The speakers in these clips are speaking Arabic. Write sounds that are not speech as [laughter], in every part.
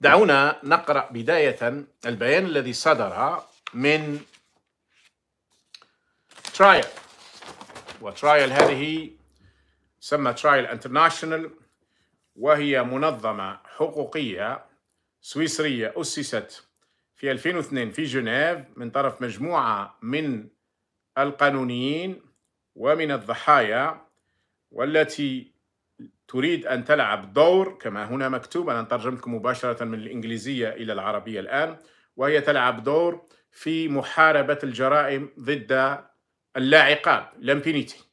دعونا نقرا بدايه البيان الذي صدر من ترايل وترايل هذه سمى ترايل انترناشنال وهي منظمه حقوقيه سويسريه اسست في 2002 في جنيف من طرف مجموعه من القانونيين ومن الضحايا والتي تريد أن تلعب دور كما هنا مكتوب أنا ترجمت مباشرة من الإنجليزية إلى العربية الآن وهي تلعب دور في محاربة الجرائم ضد اللاعقاب لامبينيتي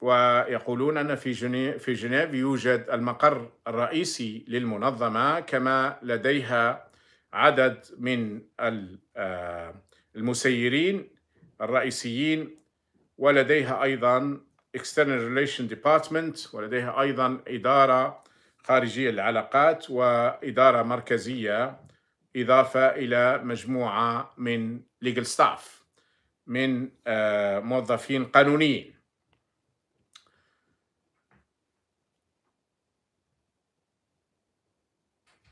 ويقولون أن في جنيف, في جنيف يوجد المقر الرئيسي للمنظمة كما لديها عدد من آه، المسيرين الرئيسيين ولديها أيضا External Relations Department ولديها أيضا إدارة خارجية للعلاقات وإدارة مركزية إضافة إلى مجموعة من legal staff من آه، موظفين قانونيين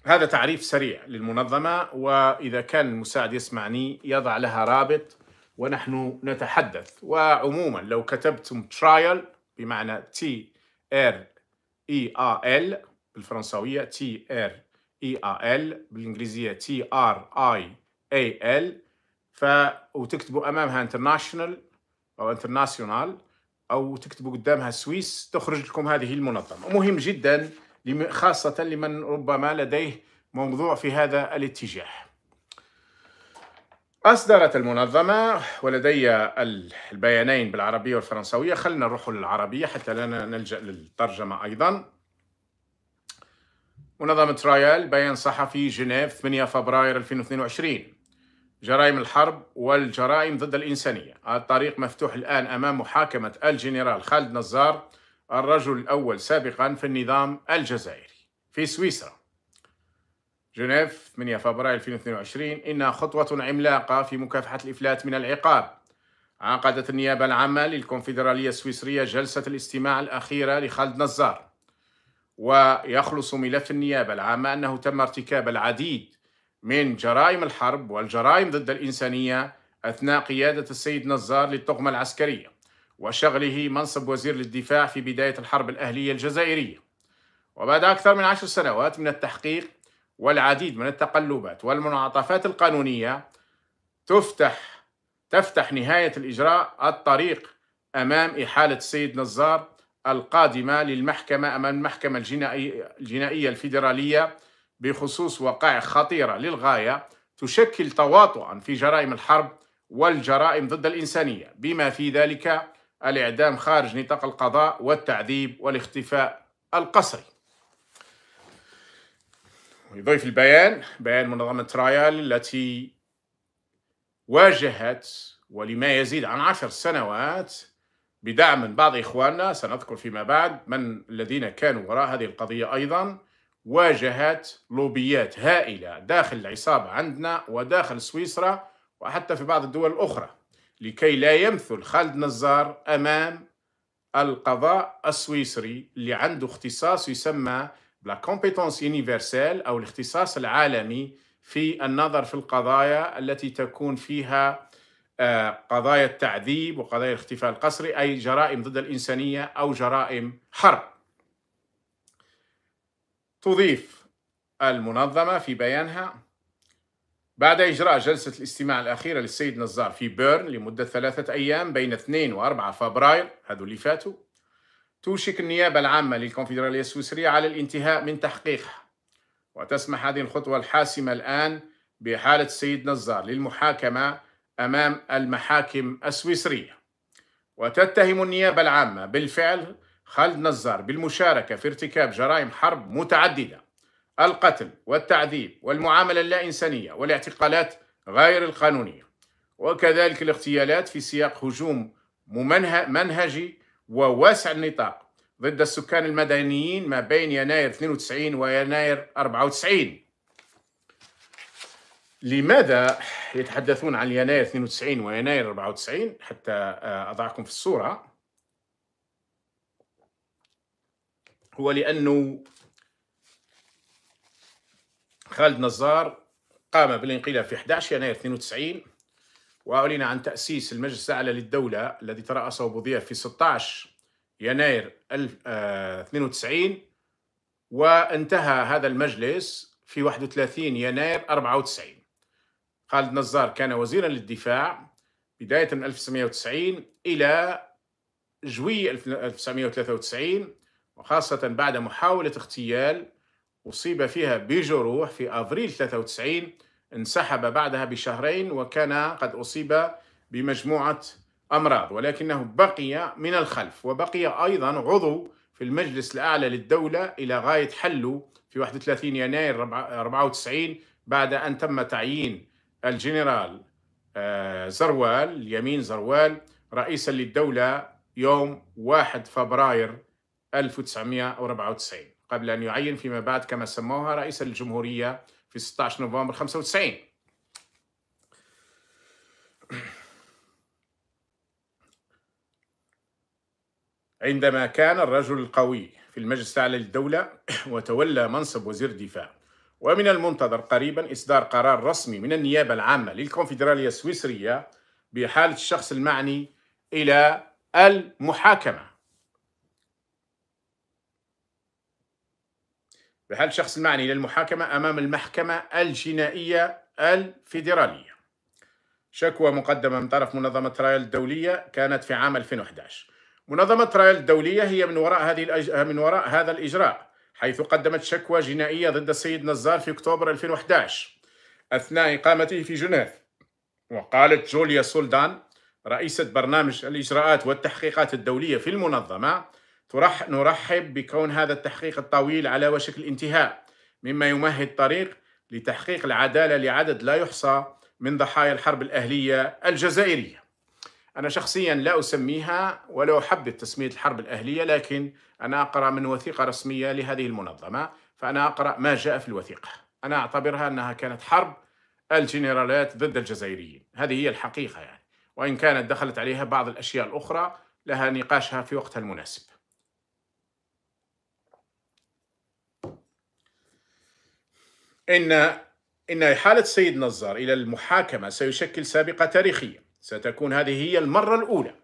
هذا تعريف سريع للمنظمة وإذا كان المساعد يسمعني يضع لها رابط ونحن نتحدث وعموما لو كتبتم ترايل بمعنى تي ار اي ا ال بالفرنساويه تي ار اي ا ال بالانجليزيه تي ار اي اي ال ف وتكتبوا امامها انترناشونال او انترناسيونال او تكتبوا قدامها سويس تخرج لكم هذه المنظمه مهم جدا خاصه لمن ربما لديه موضوع في هذا الاتجاه أصدرت المنظمة ولدي البيانين بالعربية والفرنسوية خلنا نروح للعربية حتى لا نلجأ للترجمة أيضا منظمة رايال بيان صحفي جنيف 8 فبراير 2022 جرائم الحرب والجرائم ضد الإنسانية الطريق مفتوح الآن أمام محاكمة الجنرال خالد نزار الرجل الأول سابقا في النظام الجزائري في سويسرا جنيف 8 فبراير 2022 إنها خطوة عملاقة في مكافحة الإفلات من العقاب عقدت النيابة العامة للكونفدرالية السويسرية جلسة الاستماع الأخيرة لخالد نزار ويخلص ملف النيابة العامة أنه تم ارتكاب العديد من جرائم الحرب والجرائم ضد الإنسانية أثناء قيادة السيد نزار للطغمة العسكرية وشغله منصب وزير للدفاع في بداية الحرب الأهلية الجزائرية وبعد أكثر من عشر سنوات من التحقيق والعديد من التقلبات والمنعطفات القانونية تفتح تفتح نهاية الإجراء الطريق أمام إحالة السيد نزار القادمة للمحكمة أمام المحكمة الجنائية الفيدرالية بخصوص وقائع خطيرة للغاية تشكل تواطؤا في جرائم الحرب والجرائم ضد الإنسانية بما في ذلك الإعدام خارج نطاق القضاء والتعذيب والاختفاء القسري يضيف البيان بيان منظمة ترايال التي واجهت ولما يزيد عن عشر سنوات بدعم من بعض إخواننا سنذكر فيما بعد من الذين كانوا وراء هذه القضية أيضا واجهت لوبيات هائلة داخل العصابة عندنا وداخل سويسرا وحتى في بعض الدول الأخرى لكي لا يمثل خالد نزار أمام القضاء السويسري اللي عنده اختصاص يسمى لا كومبيتونس يونيفرسال او الاختصاص العالمي في النظر في القضايا التي تكون فيها آه، قضايا التعذيب وقضايا الاختفاء القسري اي جرائم ضد الانسانيه او جرائم حرب. تضيف المنظمه في بيانها بعد إجراء جلسة الاستماع الأخيرة للسيد نزار في بيرن لمدة ثلاثة أيام بين 2 و 4 فبراير هذو اللي فاتوا توشك النيابة العامة للكونفدرالية السويسرية على الانتهاء من تحقيقها وتسمح هذه الخطوة الحاسمة الآن بحالة السيد نزار للمحاكمة أمام المحاكم السويسرية وتتهم النيابة العامة بالفعل خالد نزار بالمشاركة في ارتكاب جرائم حرب متعددة القتل والتعذيب والمعاملة اللا إنسانية والاعتقالات غير القانونية وكذلك الاغتيالات في سياق هجوم منهجي وواسع النطاق ضد السكان المدنيين ما بين يناير 92 ويناير 94 لماذا يتحدثون عن يناير 92 ويناير 94 حتى آه، أضعكم في الصورة هو لأنه خالد نزار قام بالانقلاب في 11 يناير 92 وأعلن عن تأسيس المجلس الأعلى للدولة الذي ترأسه بوضيع في 16 يناير 1992 آه، وانتهى هذا المجلس في 31 يناير 94 خالد نزار كان وزيرا للدفاع بداية من 1990 إلى جوي 1993 وخاصة بعد محاولة اغتيال أصيب فيها بجروح في أفريل 93 انسحب بعدها بشهرين وكان قد أصيب بمجموعة أمراض ولكنه بقي من الخلف وبقي أيضا عضو في المجلس الأعلى للدولة إلى غاية حله في 31 يناير 94 بعد أن تم تعيين الجنرال آه، زروال يمين زروال رئيسا للدولة يوم 1 فبراير 1994 قبل أن يعين فيما بعد كما سموها رئيس الجمهورية في 16 نوفمبر 95 عندما كان الرجل القوي في المجلس الأعلى للدولة [coughs] وتولى منصب وزير الدفاع ومن المنتظر قريبا إصدار قرار رسمي من النيابة العامة للكونفدرالية السويسرية بحالة الشخص المعني إلى المحاكمة بحال الشخص المعني للمحاكمة أمام المحكمة الجنائية الفيدرالية شكوى مقدمة من طرف منظمة رايل الدولية كانت في عام 2011 منظمة رايل الدولية هي من وراء هذه الأج... من وراء هذا الإجراء حيث قدمت شكوى جنائية ضد السيد نزار في أكتوبر 2011 أثناء إقامته في جنيف وقالت جوليا سولدان رئيسة برنامج الإجراءات والتحقيقات الدولية في المنظمة ترح نرحب بكون هذا التحقيق الطويل على وشك الانتهاء مما يمهد طريق لتحقيق العدالة لعدد لا يحصى من ضحايا الحرب الأهلية الجزائرية أنا شخصيا لا أسميها ولا أحب تسمية الحرب الأهلية لكن أنا أقرأ من وثيقة رسمية لهذه المنظمة فأنا أقرأ ما جاء في الوثيقة أنا أعتبرها أنها كانت حرب الجنرالات ضد الجزائريين هذه هي الحقيقة يعني وإن كانت دخلت عليها بعض الأشياء الأخرى لها نقاشها في وقتها المناسب إن إن إحالة سيد نزار إلى المحاكمة سيشكل سابقة تاريخية ستكون هذه هي المرة الأولى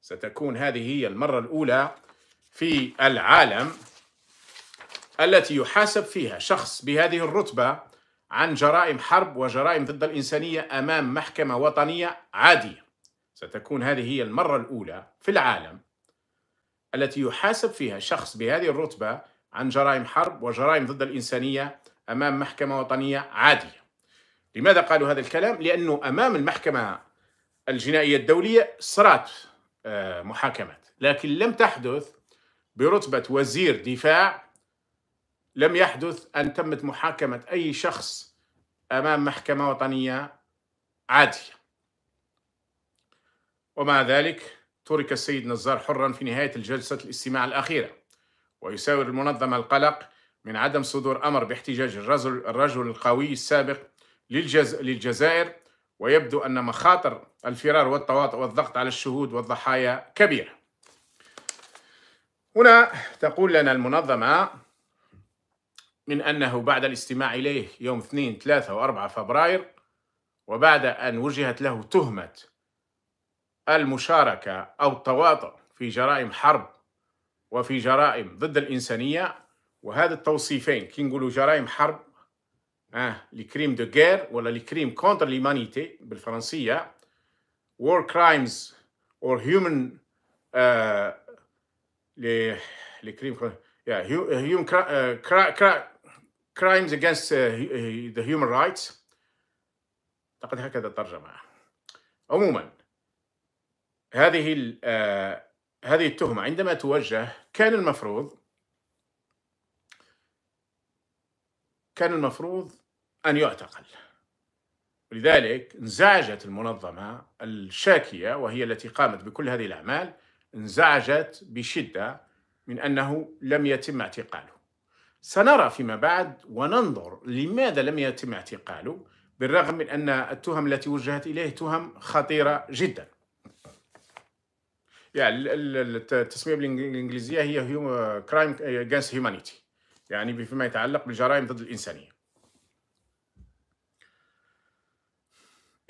ستكون هذه هي المرة الأولى في العالم التي يحاسب فيها شخص بهذه الرتبة عن جرائم حرب وجرائم ضد الإنسانية أمام محكمة وطنية عادية ستكون هذه هي المرة الأولى في العالم التي يحاسب فيها شخص بهذه الرتبة عن جرائم حرب وجرائم ضد الإنسانية أمام محكمة وطنية عادية لماذا قالوا هذا الكلام؟ لأنه أمام المحكمة الجنائية الدولية صارت آه، محاكمات لكن لم تحدث برتبة وزير دفاع لم يحدث أن تمت محاكمة أي شخص أمام محكمة وطنية عادية ومع ذلك ترك السيد نزار حرا في نهاية الجلسة الاستماع الأخيرة ويساور المنظمة القلق من عدم صدور أمر باحتجاج الرجل, الرجل القوي السابق للجز... للجزائر ويبدو أن مخاطر الفرار والتواطؤ والضغط على الشهود والضحايا كبيرة هنا تقول لنا المنظمة من أنه بعد الاستماع إليه يوم 2 3 و4 فبراير وبعد أن وجهت له تهمة المشاركة أو التواطؤ في جرائم حرب وفي جرائم ضد الإنسانية وهذا التوصيفين كي نقولوا جرائم حرب اه لي كريم دو غير ولا لي كريم كونتر ليمانيتي بالفرنسيه war crimes or human uh, آه، لي لي كريم yeah human آه، crimes against آه، the human rights اعتقد هكذا ترجمة عموما هذه هذه التهمة عندما توجه كان المفروض كان المفروض أن يعتقل ولذلك انزعجت المنظمة الشاكية وهي التي قامت بكل هذه الأعمال انزعجت بشدة من أنه لم يتم اعتقاله سنرى فيما بعد وننظر لماذا لم يتم اعتقاله بالرغم من أن التهم التي وجهت إليه تهم خطيرة جدا يعني التسمية بالإنجليزية هي كرايم against humanity يعني فيما يتعلق بالجرائم ضد الإنسانية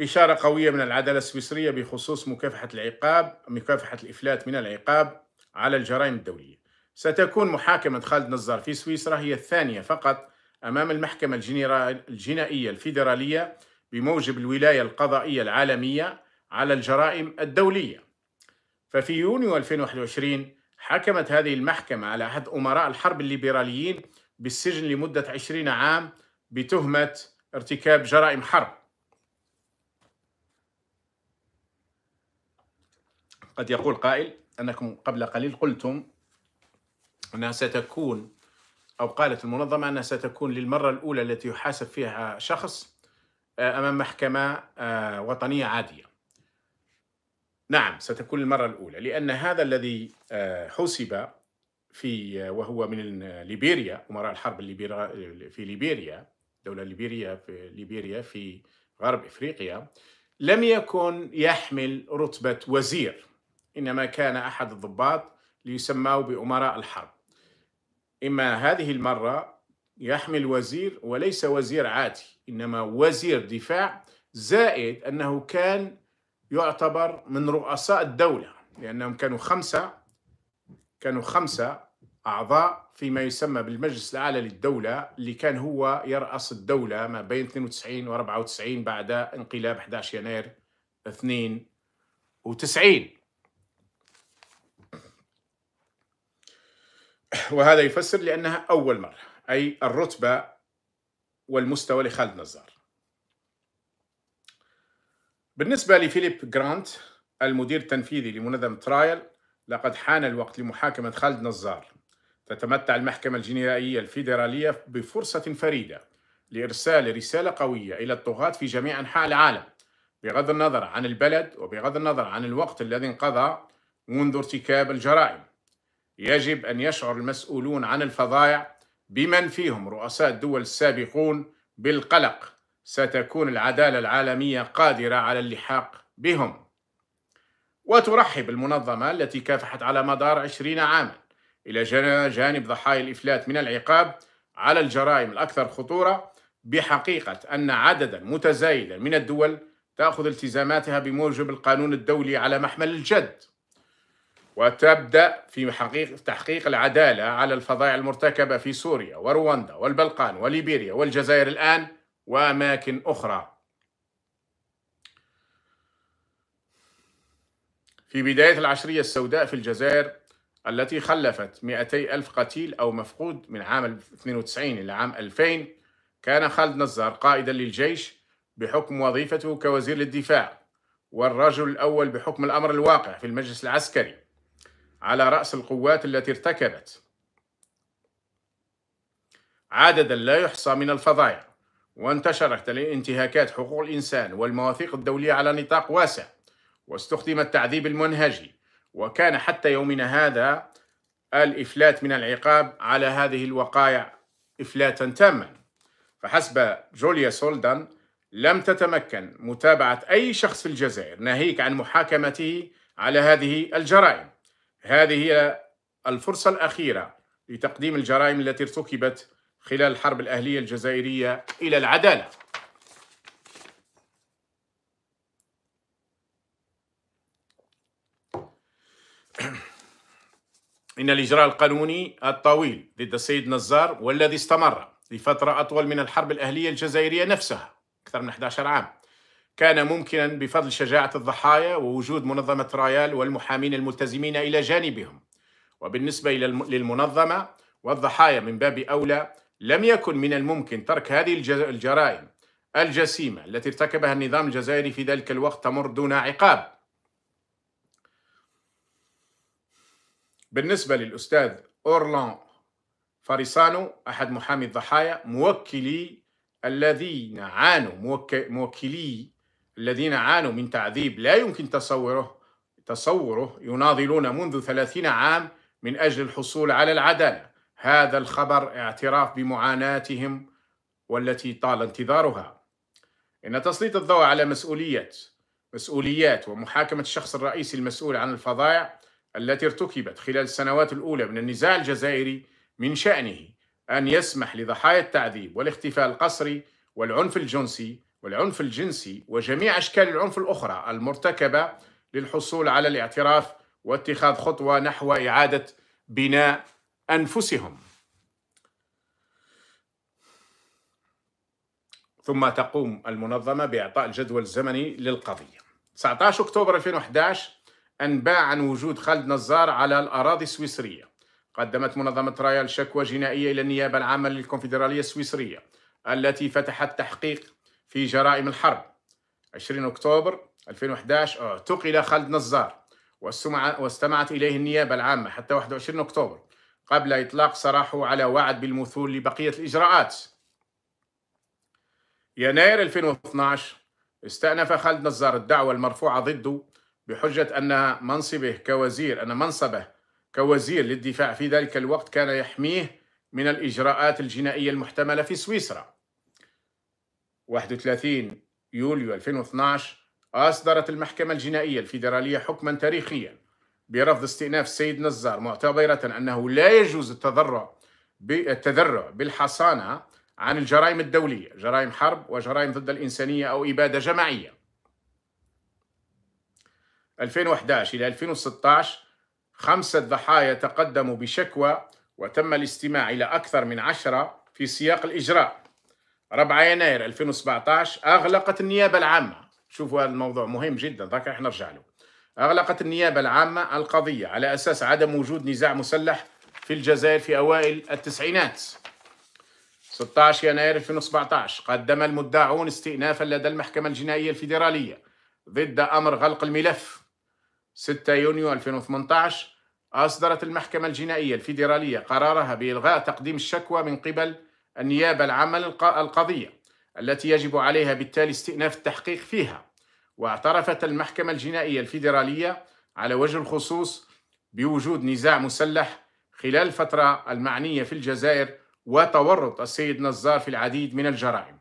إشارة قوية من العدالة السويسرية بخصوص مكافحة العقاب مكافحة الإفلات من العقاب على الجرائم الدولية ستكون محاكمة خالد نزار في سويسرا هي الثانية فقط أمام المحكمة الجنائية الفيدرالية بموجب الولاية القضائية العالمية على الجرائم الدولية ففي يونيو 2021 حكمت هذه المحكمة على أحد أمراء الحرب الليبراليين بالسجن لمدة عشرين عام بتهمة ارتكاب جرائم حرب قد يقول قائل أنكم قبل قليل قلتم أنها ستكون أو قالت المنظمة أنها ستكون للمرة الأولى التي يحاسب فيها شخص آه، أمام محكمة آه، وطنية عادية نعم ستكون المرة الأولى لأن هذا الذي آه، حسب في وهو من ليبيريا أمراء الحرب الليبيرا في ليبيريا دولة ليبيريا في ليبيريا في غرب إفريقيا لم يكن يحمل رتبة وزير إنما كان أحد الضباط ليسماه بأمراء الحرب إما هذه المرة يحمل وزير وليس وزير عادي إنما وزير دفاع زائد أنه كان يعتبر من رؤساء الدولة لأنهم كانوا خمسة كانوا خمسة أعضاء فيما يسمى بالمجلس الأعلى للدولة اللي كان هو يرأس الدولة ما بين 92 و 94 بعد انقلاب 11 يناير 92 وهذا يفسر لأنها أول مرة أي الرتبة والمستوى لخالد نزار بالنسبة لفيليب جرانت المدير التنفيذي لمنظمة ترايل لقد حان الوقت لمحاكمة خالد نزار تتمتع المحكمة الجنائية الفيدرالية بفرصة فريدة لإرسال رسالة قوية إلى الطغاة في جميع أنحاء العالم بغض النظر عن البلد وبغض النظر عن الوقت الذي انقضى منذ ارتكاب الجرائم يجب أن يشعر المسؤولون عن الفضائع بمن فيهم رؤساء الدول السابقون بالقلق ستكون العدالة العالمية قادرة على اللحاق بهم وترحب المنظمة التي كافحت على مدار عشرين عاما إلى جانب ضحايا الإفلات من العقاب على الجرائم الأكثر خطورة بحقيقة أن عددا متزايدا من الدول تأخذ التزاماتها بموجب القانون الدولي على محمل الجد وتبدأ في حقيق تحقيق العدالة على الفضائع المرتكبة في سوريا ورواندا والبلقان وليبيريا والجزائر الآن وأماكن أخرى في بداية العشرية السوداء في الجزائر التي خلفت 200 ألف قتيل أو مفقود من عام 92 إلى عام 2000 كان خالد نزار قائدا للجيش بحكم وظيفته كوزير للدفاع والرجل الأول بحكم الأمر الواقع في المجلس العسكري على رأس القوات التي ارتكبت عددا لا يحصى من الفضايع وانتشرت الانتهاكات حقوق الإنسان والمواثيق الدولية على نطاق واسع واستخدم التعذيب المنهجي وكان حتى يومنا هذا الإفلات من العقاب على هذه الوقائع إفلاتا تاما فحسب جوليا سولدان لم تتمكن متابعة أي شخص في الجزائر ناهيك عن محاكمته على هذه الجرائم هذه هي الفرصة الأخيرة لتقديم الجرائم التي ارتكبت خلال الحرب الأهلية الجزائرية إلى العدالة إن الإجراء القانوني الطويل ضد السيد نزار والذي استمر لفترة أطول من الحرب الأهلية الجزائرية نفسها أكثر من 11 عام كان ممكنا بفضل شجاعة الضحايا ووجود منظمة رايال والمحامين الملتزمين إلى جانبهم وبالنسبة للمنظمة والضحايا من باب أولى لم يكن من الممكن ترك هذه الجرائم الجسيمة التي ارتكبها النظام الجزائري في ذلك الوقت تمر دون عقاب بالنسبة للأستاذ أورلان فاريسانو أحد محامي الضحايا موكلي الذين عانوا موكلي الذين عانوا من تعذيب لا يمكن تصوره تصوره يناضلون منذ ثلاثين عام من أجل الحصول على العدالة هذا الخبر اعتراف بمعاناتهم والتي طال انتظارها إن تسليط الضوء على مسؤولية مسؤوليات ومحاكمة الشخص الرئيسي المسؤول عن الفضائع التي ارتكبت خلال السنوات الأولى من النزاع الجزائري من شأنه أن يسمح لضحايا التعذيب والاختفاء القسري والعنف الجنسي والعنف الجنسي وجميع أشكال العنف الأخرى المرتكبة للحصول على الاعتراف واتخاذ خطوة نحو إعادة بناء أنفسهم ثم تقوم المنظمة بإعطاء الجدول الزمني للقضية 19 أكتوبر 2011 أنباء عن وجود خالد نزار على الأراضي السويسرية قدمت منظمة رايال شكوى جنائية إلى النيابة العامة للكونفدرالية السويسرية التي فتحت تحقيق في جرائم الحرب 20 أكتوبر 2011 آه، اعتقل خالد نزار واستمعت إليه النيابة العامة حتى 21 أكتوبر قبل إطلاق سراحه على وعد بالمثول لبقية الإجراءات يناير 2012 استأنف خالد نزار الدعوة المرفوعة ضده بحجة أن منصبه كوزير أن منصبه كوزير للدفاع في ذلك الوقت كان يحميه من الإجراءات الجنائية المحتملة في سويسرا 31 يوليو 2012 أصدرت المحكمة الجنائية الفيدرالية حكما تاريخيا برفض استئناف السيد نزار معتبرة أنه لا يجوز التذرع التذرع بالحصانة عن الجرائم الدولية جرائم حرب وجرائم ضد الإنسانية أو إبادة جماعية 2011 إلى 2016 خمسة ضحايا تقدموا بشكوى وتم الاستماع إلى أكثر من عشرة في سياق الإجراء 4 يناير 2017 أغلقت النيابة العامة شوفوا هذا الموضوع مهم جدا ذاك احنا نرجع له أغلقت النيابة العامة القضية على أساس عدم وجود نزاع مسلح في الجزائر في أوائل التسعينات 16 يناير 2017 قدم المدعون استئنافا لدى المحكمة الجنائية الفيدرالية ضد أمر غلق الملف 6 يونيو 2018 أصدرت المحكمة الجنائية الفيدرالية قرارها بإلغاء تقديم الشكوى من قبل النيابة العامة القضية التي يجب عليها بالتالي استئناف التحقيق فيها واعترفت المحكمة الجنائية الفيدرالية على وجه الخصوص بوجود نزاع مسلح خلال الفترة المعنية في الجزائر وتورط السيد نزار في العديد من الجرائم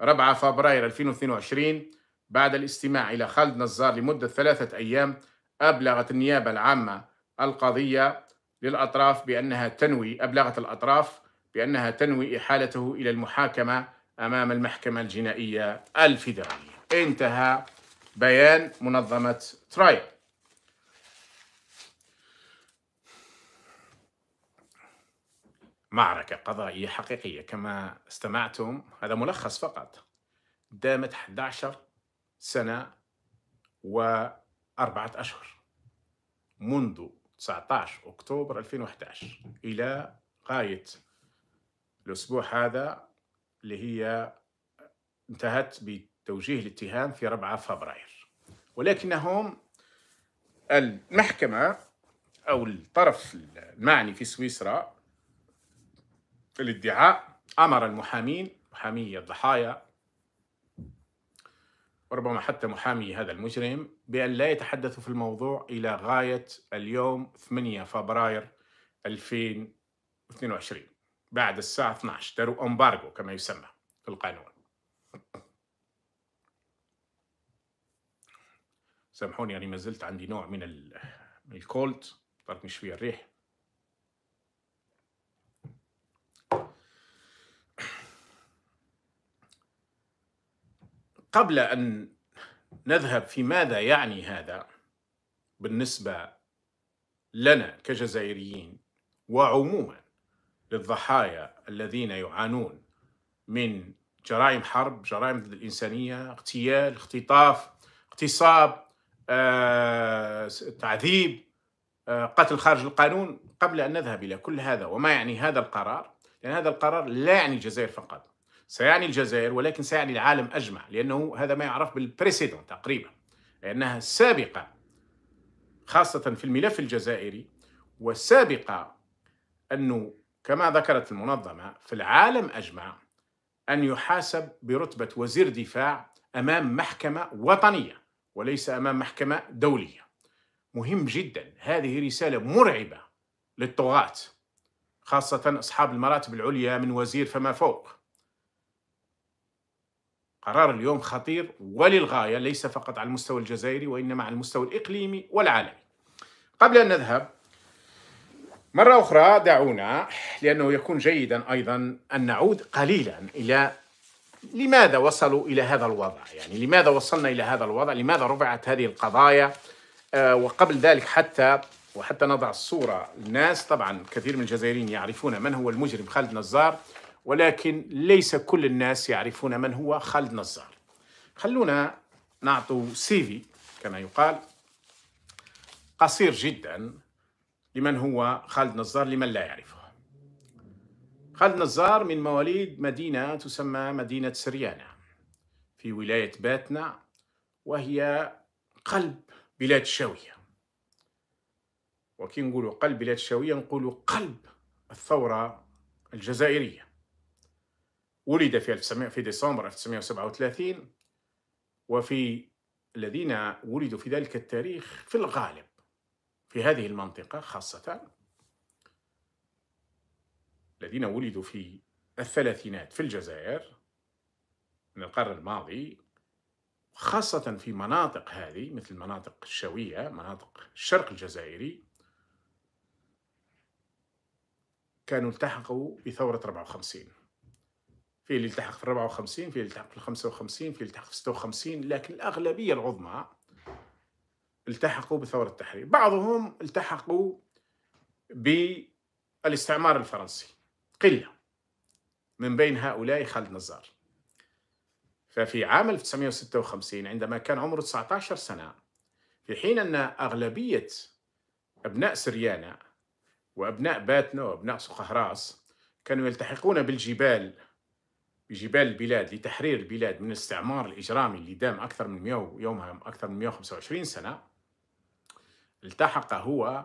4 فبراير 2022 بعد الاستماع إلى خالد نزار لمدة ثلاثة أيام أبلغت النيابة العامة القضية للأطراف بأنها تنوي أبلغت الأطراف بأنها تنوي إحالته إلى المحاكمة أمام المحكمة الجنائية الفيدرالية انتهى بيان منظمة تراي معركة قضائية حقيقية كما استمعتم هذا ملخص فقط دامت 11 سنة و أربعة أشهر منذ 19 أكتوبر 2011 إلى غاية الأسبوع هذا اللي هي انتهت بتوجيه الاتهام في 4 فبراير ولكنهم المحكمة أو الطرف المعني في سويسرا في الادعاء أمر المحامين محامي الضحايا وربما حتى محامي هذا المجرم بأن لا يتحدثوا في الموضوع إلى غاية اليوم 8 فبراير 2022 بعد الساعة 12 داروا أمبارجو كما يسمى في القانون سامحوني يعني ما زلت عندي نوع من الكولت الكولد تركني شوية الريح قبل أن نذهب في ماذا يعني هذا بالنسبة لنا كجزائريين وعموما للضحايا الذين يعانون من جرائم حرب جرائم ضد الإنسانية اغتيال اختطاف اغتصاب آه، تعذيب آه، قتل خارج القانون قبل أن نذهب إلى كل هذا وما يعني هذا القرار لأن هذا القرار لا يعني الجزائر فقط سيعني الجزائر ولكن سيعني العالم أجمع لأنه هذا ما يعرف بالبريسيدون تقريبا لأنها سابقة خاصة في الملف الجزائري والسابقة أنه كما ذكرت المنظمة في العالم أجمع أن يحاسب برتبة وزير دفاع أمام محكمة وطنية وليس أمام محكمة دولية مهم جدا هذه رسالة مرعبة للطغاة خاصة أصحاب المراتب العليا من وزير فما فوق قرار اليوم خطير وللغاية ليس فقط على المستوى الجزائري وإنما على المستوى الإقليمي والعالمي قبل أن نذهب مرة أخرى دعونا لأنه يكون جيدا أيضا أن نعود قليلا إلى لماذا وصلوا إلى هذا الوضع يعني لماذا وصلنا إلى هذا الوضع لماذا رفعت هذه القضايا آه، وقبل ذلك حتى وحتى نضع الصورة للناس طبعا كثير من الجزائريين يعرفون من هو المجرم خالد نزار ولكن ليس كل الناس يعرفون من هو خالد نزار خلونا نعطوا سيفي كما يقال قصير جدا لمن هو خالد نزار لمن لا يعرفه خالد نزار من مواليد مدينة تسمى مدينة سريانة في ولاية باتنا وهي قلب بلاد الشاوية وكي نقول قلب بلاد الشاوية نقول قلب الثورة الجزائرية ولد في 1900 في ديسمبر 1937 وفي الذين ولدوا في ذلك التاريخ في الغالب في هذه المنطقة خاصة الذين ولدوا في الثلاثينات في الجزائر من القرن الماضي خاصة في مناطق هذه مثل مناطق الشوية مناطق الشرق الجزائري كانوا التحقوا بثورة 54 في اللي التحق في 54 في اللي التحق في 55 في اللي التحق في 56 لكن الأغلبية العظمى التحقوا بثورة التحرير بعضهم التحقوا بالاستعمار الفرنسي قلة من بين هؤلاء خالد نزار ففي عام 1956 عندما كان عمره 19 سنة في حين أن أغلبية أبناء سريانة وأبناء باتنا وأبناء سقهراس كانوا يلتحقون بالجبال بجبال البلاد لتحرير البلاد من الاستعمار الإجرامي اللي دام أكثر من 100 يومها أكثر من 125 سنة التحق هو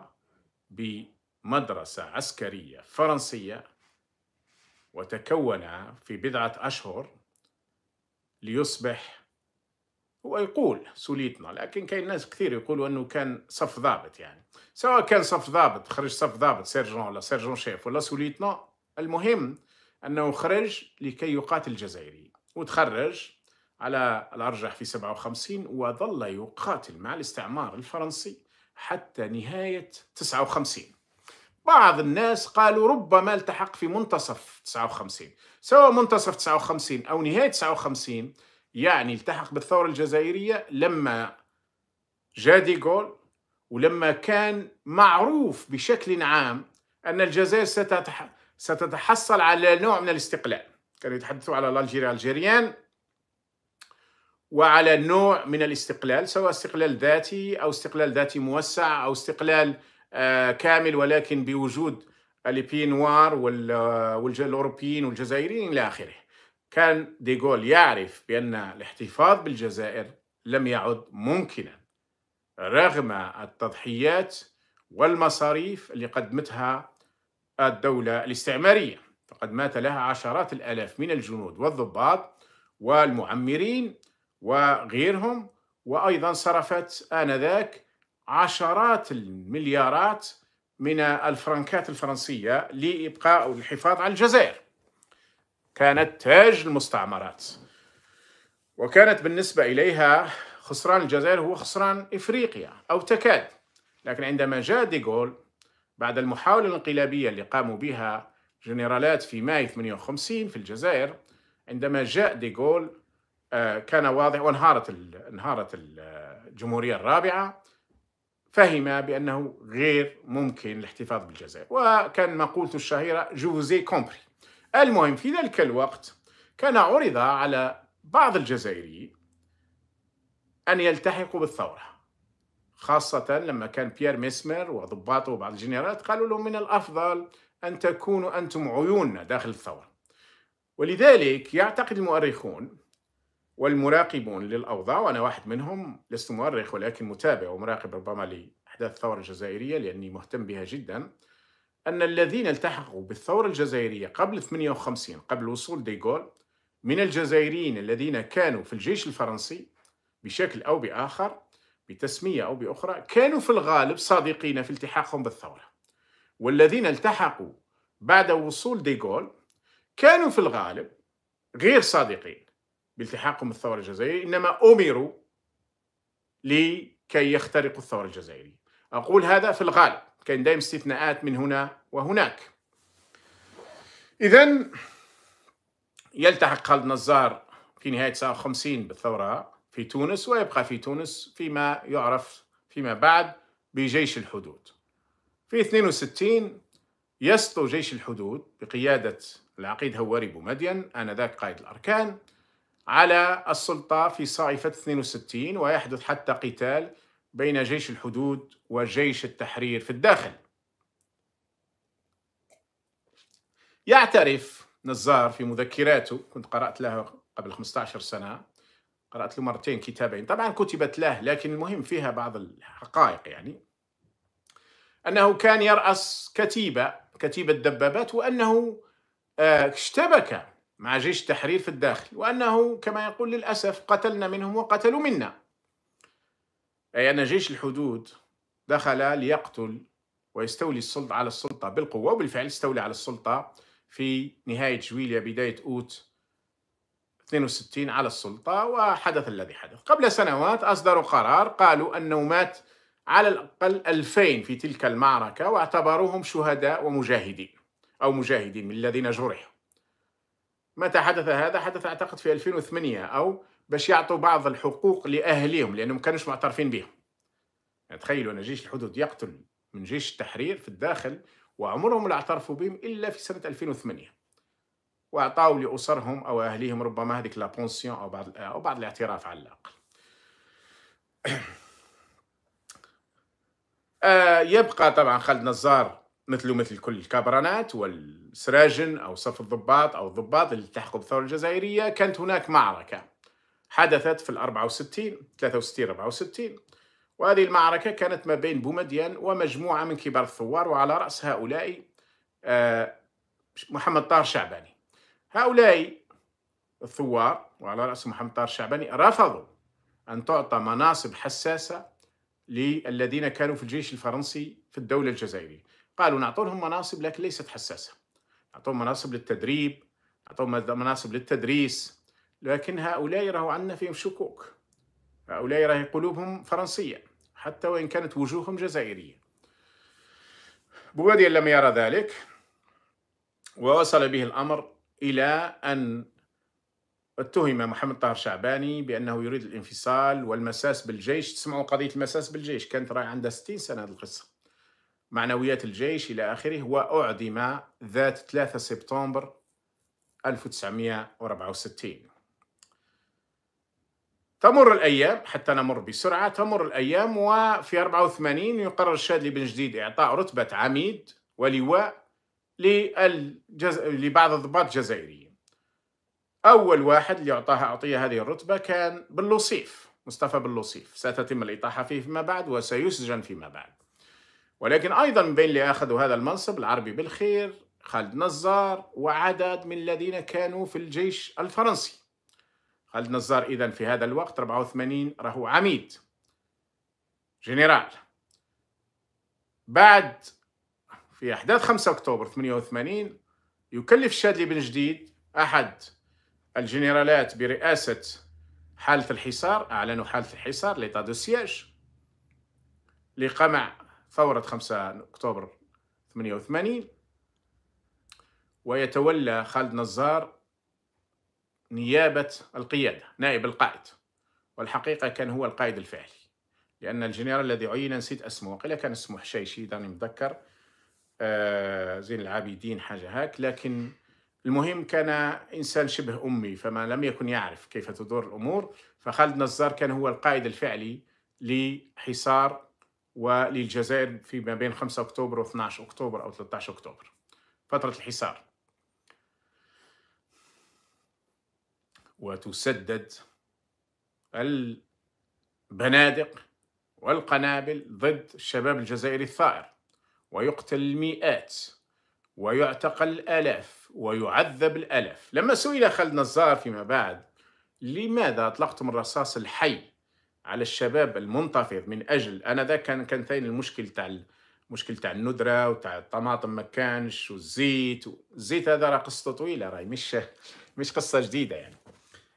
بمدرسة عسكرية فرنسية وتكون في بضعة أشهر ليصبح هو يقول سوليتنا لكن كاين ناس كثير يقولوا انه كان صف ضابط يعني سواء كان صف ضابط خرج صف ضابط سيرجون ولا سيرجون شيف ولا سوليتنا المهم أنه خرج لكي يقاتل الجزائريين وتخرج على الأرجح في 57 وظل يقاتل مع الاستعمار الفرنسي حتى نهاية 59 بعض الناس قالوا ربما التحق في منتصف 59 سواء منتصف 59 أو نهاية 59 يعني التحق بالثورة الجزائرية لما جا ديغول ولما كان معروف بشكل عام أن الجزائر ستتحق ستتحصل على نوع من الاستقلال كانوا يتحدثوا على الألجيري الجيريان وعلى نوع من الاستقلال سواء استقلال ذاتي أو استقلال ذاتي موسع أو استقلال آه، كامل ولكن بوجود البينوار والأوروبيين والجزائريين إلى آخره كان ديغول يعرف بأن الاحتفاظ بالجزائر لم يعد ممكنا رغم التضحيات والمصاريف اللي قدمتها الدولة الاستعمارية فقد مات لها عشرات الآلاف من الجنود والضباط والمعمرين وغيرهم وأيضا صرفت آنذاك عشرات المليارات من الفرنكات الفرنسية لإبقاء والحفاظ على الجزائر كانت تاج المستعمرات وكانت بالنسبة إليها خسران الجزائر هو خسران إفريقيا أو تكاد لكن عندما جاء ديغول بعد المحاولة الانقلابية اللي قاموا بها جنرالات في ماي 58 في الجزائر عندما جاء ديغول آه، كان واضح وانهارت انهارت آه، الجمهورية الرابعة فهم بأنه غير ممكن الاحتفاظ بالجزائر وكان مقولته الشهيرة جوزي كومبري المهم في ذلك الوقت كان عرض على بعض الجزائريين أن يلتحقوا بالثورة خاصة لما كان بيير ميسمر وضباطه وبعض الجنرالات قالوا لهم من الأفضل أن تكونوا أنتم عيوننا داخل الثورة ولذلك يعتقد المؤرخون والمراقبون للأوضاع وأنا واحد منهم لست مؤرخ ولكن متابع ومراقب ربما لأحداث الثورة الجزائرية لأني مهتم بها جدا أن الذين التحقوا بالثورة الجزائرية قبل 58 قبل وصول ديغول من الجزائريين الذين كانوا في الجيش الفرنسي بشكل أو بآخر بتسمية أو بأخرى كانوا في الغالب صادقين في التحاقهم بالثورة والذين التحقوا بعد وصول ديغول كانوا في الغالب غير صادقين بالتحاقهم بالثورة الجزائرية إنما أمروا لكي يخترقوا الثورة الجزائرية أقول هذا في الغالب كان دائما استثناءات من هنا وهناك إذا يلتحق خالد نزار في نهاية 59 بالثورة في تونس ويبقى في تونس فيما يعرف فيما بعد بجيش الحدود في 62 يسطو جيش الحدود بقيادة العقيد هواري بومدين آنذاك قائد الأركان على السلطة في صائفة 62 ويحدث حتى قتال بين جيش الحدود وجيش التحرير في الداخل يعترف نزار في مذكراته كنت قرأت لها قبل 15 سنة قرأت له مرتين كتابين طبعا كتبت له لكن المهم فيها بعض الحقائق يعني أنه كان يرأس كتيبة كتيبة دبابات وأنه آه، اشتبك مع جيش التحرير في الداخل وأنه كما يقول للأسف قتلنا منهم وقتلوا منا أي أن جيش الحدود دخل ليقتل ويستولي السلطة على السلطة بالقوة وبالفعل استولى على السلطة في نهاية جويليا بداية أوت 62 على السلطة وحدث الذي حدث قبل سنوات أصدروا قرار قالوا أنه مات على الأقل 2000 في تلك المعركة واعتبروهم شهداء ومجاهدين أو مجاهدين من الذين جرحوا متى حدث هذا؟ حدث أعتقد في 2008 أو باش يعطوا بعض الحقوق لأهليهم لأنهم كانوش معترفين بهم يعني تخيلوا أن جيش الحدود يقتل من جيش التحرير في الداخل وعمرهم لا اعترفوا بهم إلا في سنة 2008 واعطاوا لاسرهم او اهليهم ربما هذيك لا بونسيون او بعض او بعض الاعتراف على الاقل. [clears throat] آه، يبقى طبعا خالد نزار مثله مثل كل الكابرانات والسراجن او صف الضباط او الضباط اللي التحقوا بالثوره الجزائريه كانت هناك معركه حدثت في ال 64 63 64 وهذه المعركه كانت ما بين بومدين ومجموعه من كبار الثوار وعلى راس هؤلاء آه، محمد طاهر شعباني هؤلاء الثوار وعلى رأسهم محمد طاهر الشعباني رفضوا أن تعطى مناصب حساسة للذين كانوا في الجيش الفرنسي في الدولة الجزائرية قالوا نعطوا لهم مناصب لكن ليست حساسة نعطوهم مناصب للتدريب نعطوهم مناصب للتدريس لكن هؤلاء راهو عندنا فيهم شكوك هؤلاء راهي قلوبهم فرنسية حتى وإن كانت وجوههم جزائرية بوادي لم يرى ذلك ووصل به الأمر إلى أن اتهم محمد طاهر شعباني بأنه يريد الانفصال والمساس بالجيش تسمعوا قضية المساس بالجيش كانت راهي عندها 60 سنة هذه القصة معنويات الجيش إلى آخره وأعدم ذات 3 سبتمبر 1964 تمر الأيام حتى نمر بسرعة تمر الأيام وفي 84 يقرر الشاذلي بن جديد إعطاء رتبة عميد ولواء للجز... لبعض الضباط الجزائريين أول واحد اللي أعطاها أعطيه هذه الرتبة كان باللوصيف مصطفى باللوصيف ستتم الإطاحة فيه فيما بعد وسيسجن فيما بعد ولكن أيضا من بين اللي أخذوا هذا المنصب العربي بالخير خالد نزار وعدد من الذين كانوا في الجيش الفرنسي خالد نزار إذا في هذا الوقت 84 راهو عميد جنرال بعد في أحداث 5 أكتوبر 88 يكلف شادلي بن جديد أحد الجنرالات برئاسة حالة الحصار أعلنوا حالة الحصار ليتا دو سياج لقمع ثورة 5 أكتوبر 88 ويتولى خالد نزار نيابة القيادة نائب القائد والحقيقة كان هو القائد الفعلي لأن الجنرال الذي عين نسيت اسمه وقيل كان اسمه حشيشي داني متذكر آه، زين العابدين حاجة هاك لكن المهم كان إنسان شبه أمي فما لم يكن يعرف كيف تدور الأمور فخالد نزار كان هو القائد الفعلي لحصار وللجزائر في ما بين 5 أكتوبر و 12 أكتوبر أو 13 أكتوبر فترة الحصار وتسدد البنادق والقنابل ضد الشباب الجزائري الثائر ويقتل المئات ويعتقل الآلاف ويعذب الآلاف لما سئل خالد نزار فيما بعد لماذا أطلقتم الرصاص الحي على الشباب المنتفض من أجل أنا ذا كان كان ثاني المشكل تاع المشكل تاع الندرة وتاع الطماطم ما كانش والزيت الزيت هذا راه قصته طويلة راهي مش مش قصة جديدة يعني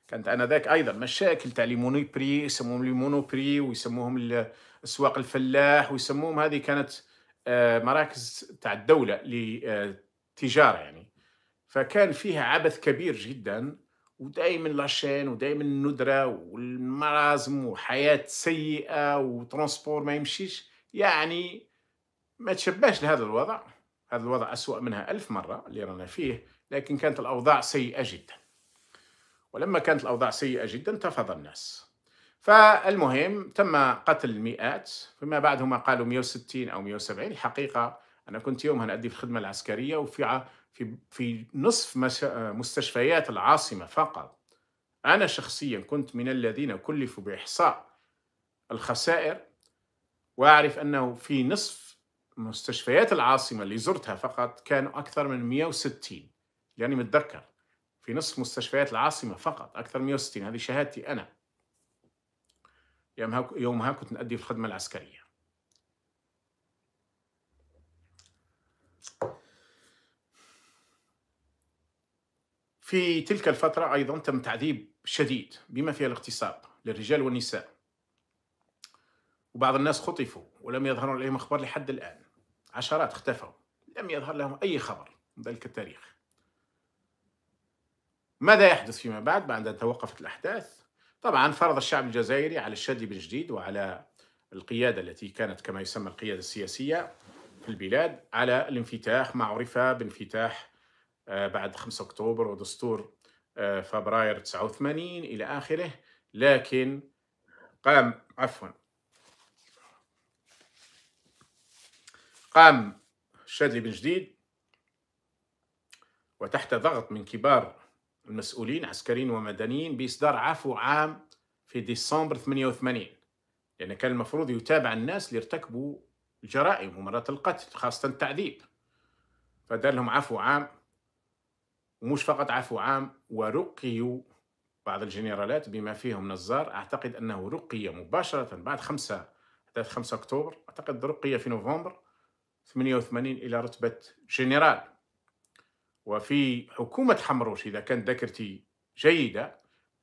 كانت انذاك ايضا مشاكل تاع لي مونوبري يسموهم لي مونوبري ويسموهم اسواق الفلاح ويسموهم هذه كانت آه، مراكز تاع الدوله للتجاره يعني فكان فيها عبث كبير جدا ودائما لاشين ودائما الندره والمرازم وحياه سيئه وترانسبور ما يمشيش يعني ما تشبهش لهذا الوضع هذا الوضع أسوأ منها ألف مرة اللي رانا فيه لكن كانت الأوضاع سيئة جدا ولما كانت الأوضاع سيئة جدا تفضل الناس فالمهم تم قتل المئات فيما هما قالوا 160 أو 170 الحقيقة أنا كنت يومها أدي في الخدمة العسكرية وفي في في نصف مستشفيات العاصمة فقط أنا شخصيا كنت من الذين كلفوا بإحصاء الخسائر وأعرف أنه في نصف مستشفيات العاصمة اللي زرتها فقط كانوا أكثر من 160 لأني يعني متذكر في نصف مستشفيات العاصمة فقط أكثر من 160 هذه شهادتي أنا يومها كنت نأدي في الخدمة العسكرية في تلك الفترة أيضا تم تعذيب شديد بما فيها الاغتصاب للرجال والنساء وبعض الناس خطفوا ولم يظهروا لهم أخبار لحد الآن عشرات اختفوا لم يظهر لهم أي خبر من ذلك التاريخ ماذا يحدث فيما بعد بعد أن توقفت الأحداث طبعا فرض الشعب الجزائري على الشد بن جديد وعلى القيادة التي كانت كما يسمى القيادة السياسية في البلاد على الانفتاح ما عرف بانفتاح آه، بعد 5 أكتوبر ودستور آه، فبراير 89 إلى آخره لكن قام عفوا قام الشاذلي بن جديد وتحت ضغط من كبار المسؤولين عسكريين ومدنيين بإصدار عفو عام في ديسمبر 88 لأن كان المفروض يتابع الناس اللي ارتكبوا الجرائم ومرات القتل خاصة التعذيب فدار لهم عفو عام ومش فقط عفو عام ورقيوا بعض الجنرالات بما فيهم نزار أعتقد أنه رقي مباشرة بعد خمسة أحداث خمسة أكتوبر أعتقد رقي في نوفمبر 88 إلى رتبة جنرال وفي حكومة حمروش إذا كانت ذاكرتي جيدة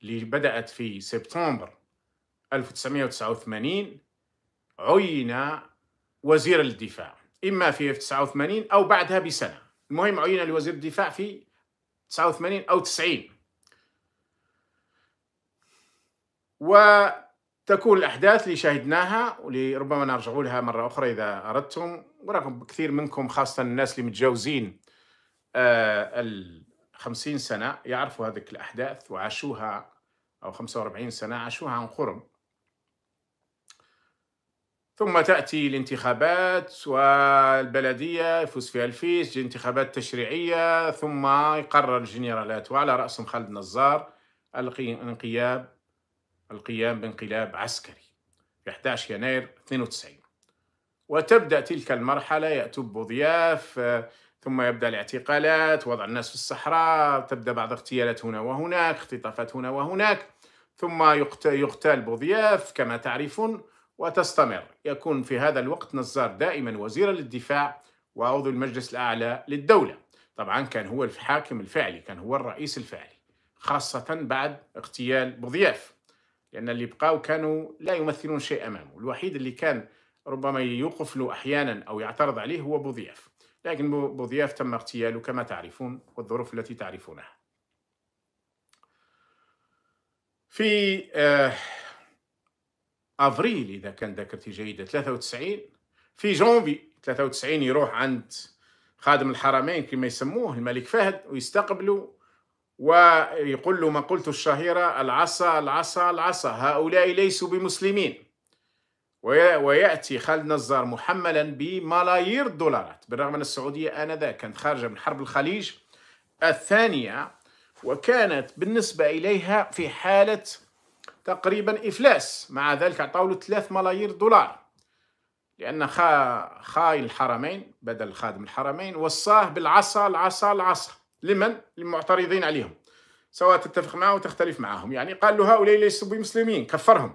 اللي بدأت في سبتمبر 1989 عين وزير الدفاع إما في 89 أو بعدها بسنة المهم عين لوزير الدفاع في 89 أو 90 وتكون الأحداث اللي شاهدناها ولربما نرجع لها مرة أخرى إذا أردتم وراكم كثير منكم خاصة الناس اللي متجاوزين آه، ال 50 سنة يعرفوا هذيك الأحداث وعاشوها أو 45 سنة عاشوها عن قرب ثم تأتي الانتخابات والبلدية يفوز فيها الفيس انتخابات تشريعية ثم يقرر الجنرالات وعلى رأسهم خالد نزار القيام القيام بانقلاب عسكري في 11 يناير 92 وتبدأ تلك المرحلة ياتوا ضياف آه، ثم يبدأ الاعتقالات وضع الناس في الصحراء تبدأ بعض اغتيالات هنا وهناك اختطافات هنا وهناك ثم يغتال بوضياف كما تعرفون وتستمر يكون في هذا الوقت نزار دائما وزيرا للدفاع وعضو المجلس الأعلى للدولة طبعا كان هو الحاكم الفعلي كان هو الرئيس الفعلي خاصة بعد اغتيال بوضياف لأن اللي بقاو كانوا لا يمثلون شيء أمامه الوحيد اللي كان ربما يوقف له أحيانا أو يعترض عليه هو بوضياف لكن بوضياف تم اغتياله كما تعرفون والظروف التي تعرفونها في آه، أفريل إذا كان ذاكرتي جيدة 93 في جونفي 93 يروح عند خادم الحرمين كما يسموه الملك فهد ويستقبله ويقول له ما قلت الشهيرة العصا العصا العصا هؤلاء ليسوا بمسلمين وياتي خالد نزار محملا بملايير الدولارات بالرغم ان السعوديه انذاك كانت خارجه من حرب الخليج الثانيه وكانت بالنسبه اليها في حاله تقريبا افلاس مع ذلك اعطوا له 3 ملايير دولار لان خا خاين الحرمين بدل خادم الحرمين وصاه بالعصا العصا العصا لمن للمعترضين عليهم سواء تتفق معه وتختلف معهم يعني قال له هؤلاء ليسوا بمسلمين كفرهم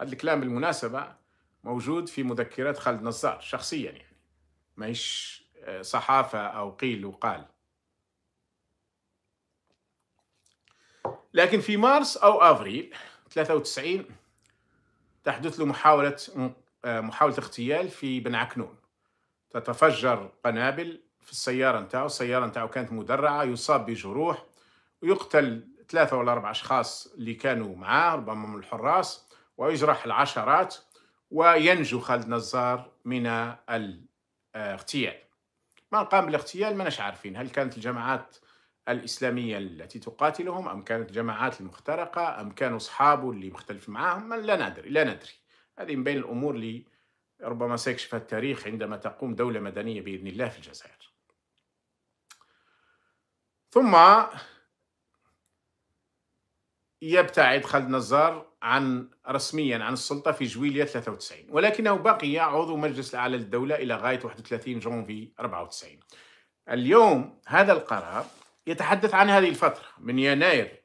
هذا الكلام بالمناسبة موجود في مذكرات خالد نزار شخصيا يعني ماهيش آه، صحافة أو قيل وقال لكن في مارس أو أفريل 93 تحدث له محاولة آه، محاولة اغتيال في بن عكنون تتفجر قنابل في السيارة نتاعو السيارة نتاعو كانت مدرعة يصاب بجروح ويقتل ثلاثة ولا أربع أشخاص اللي كانوا معاه ربما من الحراس ويجرح العشرات وينجو خالد نزار من الاغتيال من قام بالاغتيال ما نش عارفين هل كانت الجماعات الإسلامية التي تقاتلهم أم كانت الجماعات المخترقة أم كانوا أصحابه اللي مختلف معاهم لا ندري لا ندري هذه من بين الأمور اللي ربما سيكشفها التاريخ عندما تقوم دولة مدنية بإذن الله في الجزائر ثم يبتعد خالد نزار عن رسميا عن السلطة في جويلية 93 ولكنه بقي عضو مجلس الأعلى للدولة إلى غاية 31 جونفي 94 اليوم هذا القرار يتحدث عن هذه الفترة من يناير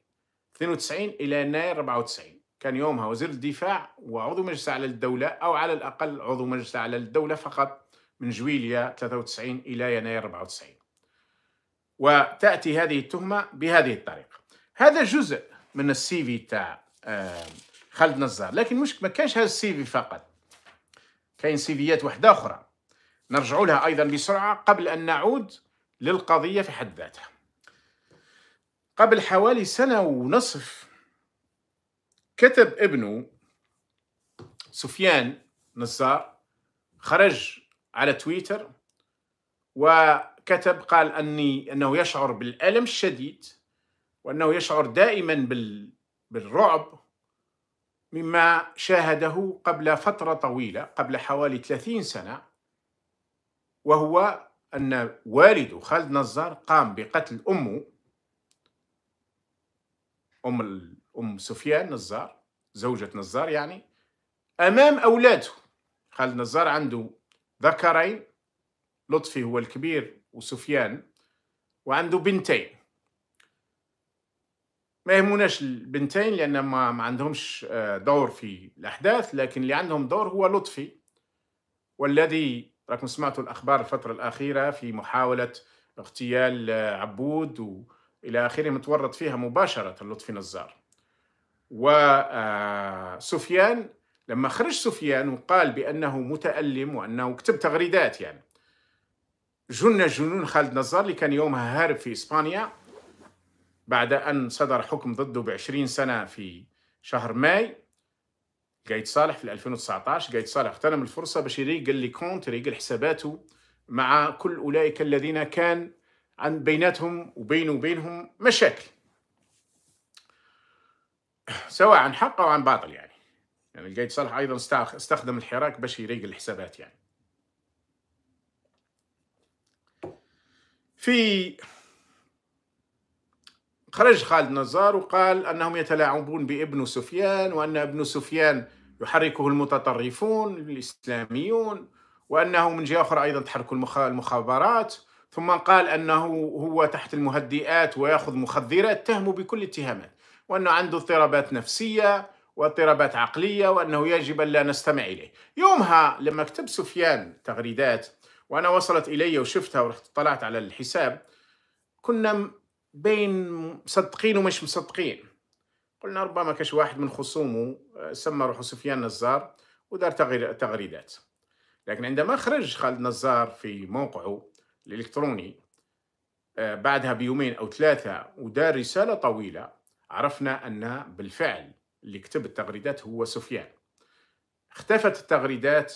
92 إلى يناير 94 كان يومها وزير الدفاع وعضو مجلس أعلى للدولة أو على الأقل عضو مجلس أعلى للدولة فقط من جويلية 93 إلى يناير 94 وتأتي هذه التهمة بهذه الطريقة هذا جزء من السي في تاع آه، خالد نزار لكن مش ما كانش هذا السي في فقط كاين سيفيات واحده اخرى نرجع لها ايضا بسرعه قبل ان نعود للقضيه في حد ذاتها قبل حوالي سنه ونصف كتب ابنه سفيان نزار خرج على تويتر وكتب قال اني انه يشعر بالالم الشديد وأنه يشعر دائما بالرعب مما شاهده قبل فترة طويلة قبل حوالي 30 سنة وهو أن والده خالد نزار قام بقتل أمه أم أم سفيان نزار زوجة نزار يعني أمام أولاده خالد نزار عنده ذكرين لطفي هو الكبير وسفيان وعنده بنتين ما يهموناش البنتين لان ما, عندهمش آه، دور في الاحداث لكن اللي عندهم دور هو لطفي والذي راكم سمعتوا الاخبار الفتره الاخيره في محاوله اغتيال آه، عبود والى اخره متورط فيها مباشره لطفي نزار وسفيان آه، لما خرج سفيان وقال بانه متالم وانه كتب تغريدات يعني جن جنون خالد نزار اللي كان يومها هارب في اسبانيا بعد أن صدر حكم ضده بعشرين سنة في شهر ماي قايد صالح في 2019 قايد صالح اغتنم الفرصة باش يريق لي كونت يريق حساباته مع كل أولئك الذين كان عن بيناتهم وبين وبينهم مشاكل سواء عن حق أو عن باطل يعني يعني القايد صالح أيضا استخدم الحراك باش يريق الحسابات يعني في خرج خالد نزار وقال أنهم يتلاعبون بابن سفيان وأن ابن سفيان يحركه المتطرفون الإسلاميون وأنه من جهة أخرى أيضا تحرك المخابرات ثم قال أنه هو تحت المهدئات ويأخذ مخدرات تهمه بكل اتهامات وأنه عنده اضطرابات نفسية واضطرابات عقلية وأنه يجب أن لا نستمع إليه يومها لما كتب سفيان تغريدات وأنا وصلت إلي وشفتها ورحت طلعت على الحساب كنا بين مصدقين ومش مصدقين قلنا ربما كاش واحد من خصومه آه، سمى روحه سفيان نزار ودار تغريدات لكن عندما خرج خالد نزار في موقعه الإلكتروني آه، بعدها بيومين أو ثلاثة ودار رسالة طويلة عرفنا أن بالفعل اللي كتب التغريدات هو سفيان اختفت التغريدات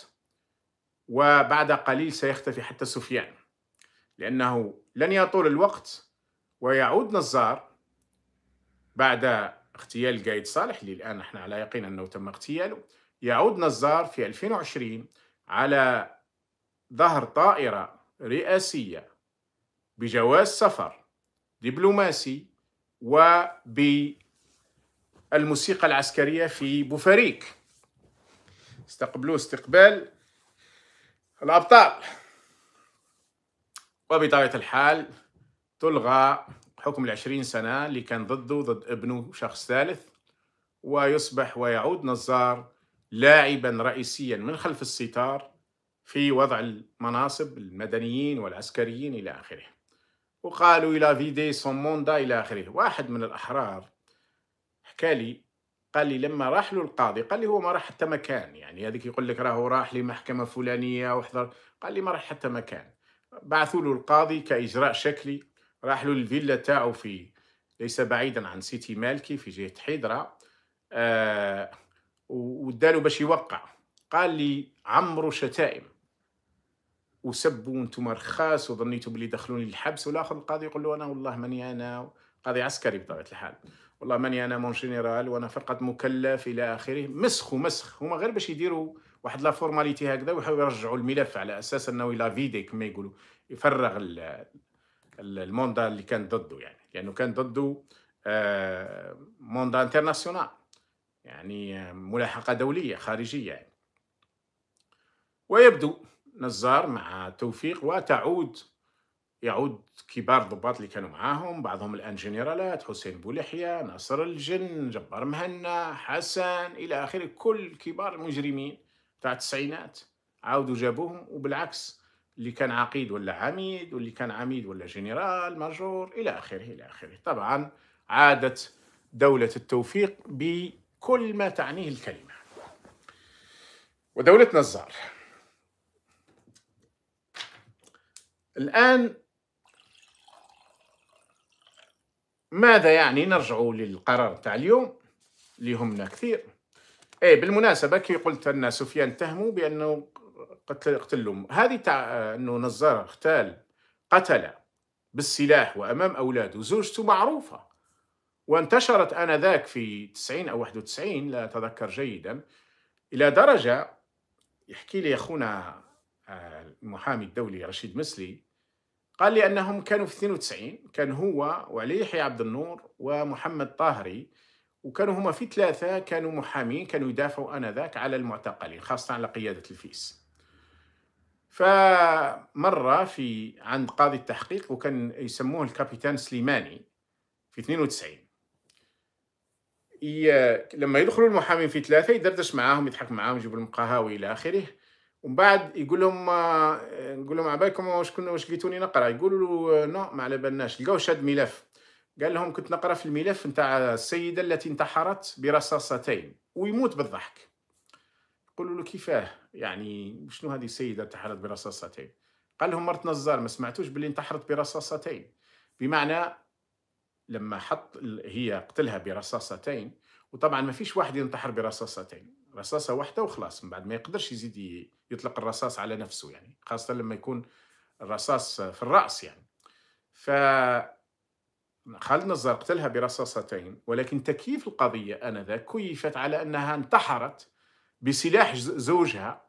وبعد قليل سيختفي حتى سفيان لأنه لن يطول الوقت ويعود نزار بعد اغتيال قايد صالح اللي الآن احنا على يقين أنه تم اغتياله يعود نزار في 2020 على ظهر طائرة رئاسية بجواز سفر دبلوماسي وبالموسيقى العسكرية في بوفريك استقبلوه استقبال الأبطال وبطبيعة الحال تلغى حكم العشرين سنة اللي كان ضده ضد ابنه شخص ثالث ويصبح ويعود نزار لاعبا رئيسيا من خلف الستار في وضع المناصب المدنيين والعسكريين إلى آخره وقالوا إلى فيدي سوموندا إلى آخره واحد من الأحرار حكى لي قال لي لما راح له القاضي قال لي هو ما راح حتى مكان يعني هذيك يقول لك راهو راح لمحكمة فلانية وحضر قال لي ما راح حتى مكان بعثوا له القاضي كإجراء شكلي راح له الفيلا تاعو في ليس بعيدا عن سيتي مالكي في جهه حيدرا آه ودالو باش يوقع قال لي عمرو شتائم وسبوا انتم رخاص وظنيتوا بلي دخلوني الحبس والاخر القاضي يقول له انا والله ماني انا قاضي عسكري بطبيعه الحال والله ماني انا مون جينيرال وانا فرقه مكلف الى اخره مسخ ومسخ هما غير باش يديروا واحد لا فورماليتي هكذا ويحاولوا يرجعوا الملف على اساس انه لا فيدي كما يقولوا يفرغ الموندا اللي كان ضده يعني لانه كان ضده موندا انترناسيونال يعني ملاحقه دوليه خارجيه يعني. ويبدو نزار مع توفيق وتعود يعود كبار الضباط اللي كانوا معاهم بعضهم الان جنرالات حسين بولحية ناصر الجن جبار مهنا حسن الى اخره كل كبار المجرمين تاع التسعينات عاودوا جابوهم وبالعكس اللي كان عقيد ولا عميد واللي كان عميد ولا جنرال ماجور إلى آخره إلى آخره طبعا عادت دولة التوفيق بكل ما تعنيه الكلمة ودولة نزار الآن ماذا يعني نرجع للقرار تاع اليوم اللي همنا كثير ايه بالمناسبة كي قلت أن سفيان اتهموا بأنه قتل قتلهم هذه تاع انه نزار اغتال قتل بالسلاح وامام اولاده وزوجته معروفه وانتشرت انذاك في 90 او 91 لا اتذكر جيدا الى درجه يحكي لي اخونا آه، المحامي الدولي رشيد مسلي قال لي انهم كانوا في 92 كان هو وعلي يحيى عبد النور ومحمد طاهري وكانوا هما في ثلاثه كانوا محامين كانوا يدافعوا انذاك على المعتقلين خاصه على قياده الفيس فمرة في عند قاضي التحقيق وكان يسموه الكابيتان سليماني في 92 لما يدخلوا المحامين في ثلاثة يدردش معاهم يضحك معاهم يجيب المقهاوي قهاوي إلى آخره ومن بعد يقول لهم آه، نقول لهم بالكم واش كنا واش لقيتوني نقرا يقولوا آه، نو ما على بالناش لقاو شاد ملف قال لهم كنت نقرا في الملف نتاع السيده التي انتحرت برصاصتين ويموت بالضحك قلوا له كيفاه يعني شنو هذه السيده انتحرت برصاصتين قال لهم مرت نزار ما سمعتوش باللي انتحرت برصاصتين بمعنى لما حط هي قتلها برصاصتين وطبعا ما فيش واحد ينتحر برصاصتين رصاصه واحده وخلاص من بعد ما يقدرش يزيد يطلق الرصاص على نفسه يعني خاصه لما يكون الرصاص في الراس يعني ف خالد نزار قتلها برصاصتين ولكن تكييف القضيه انذاك كيفت على انها انتحرت بسلاح زوجها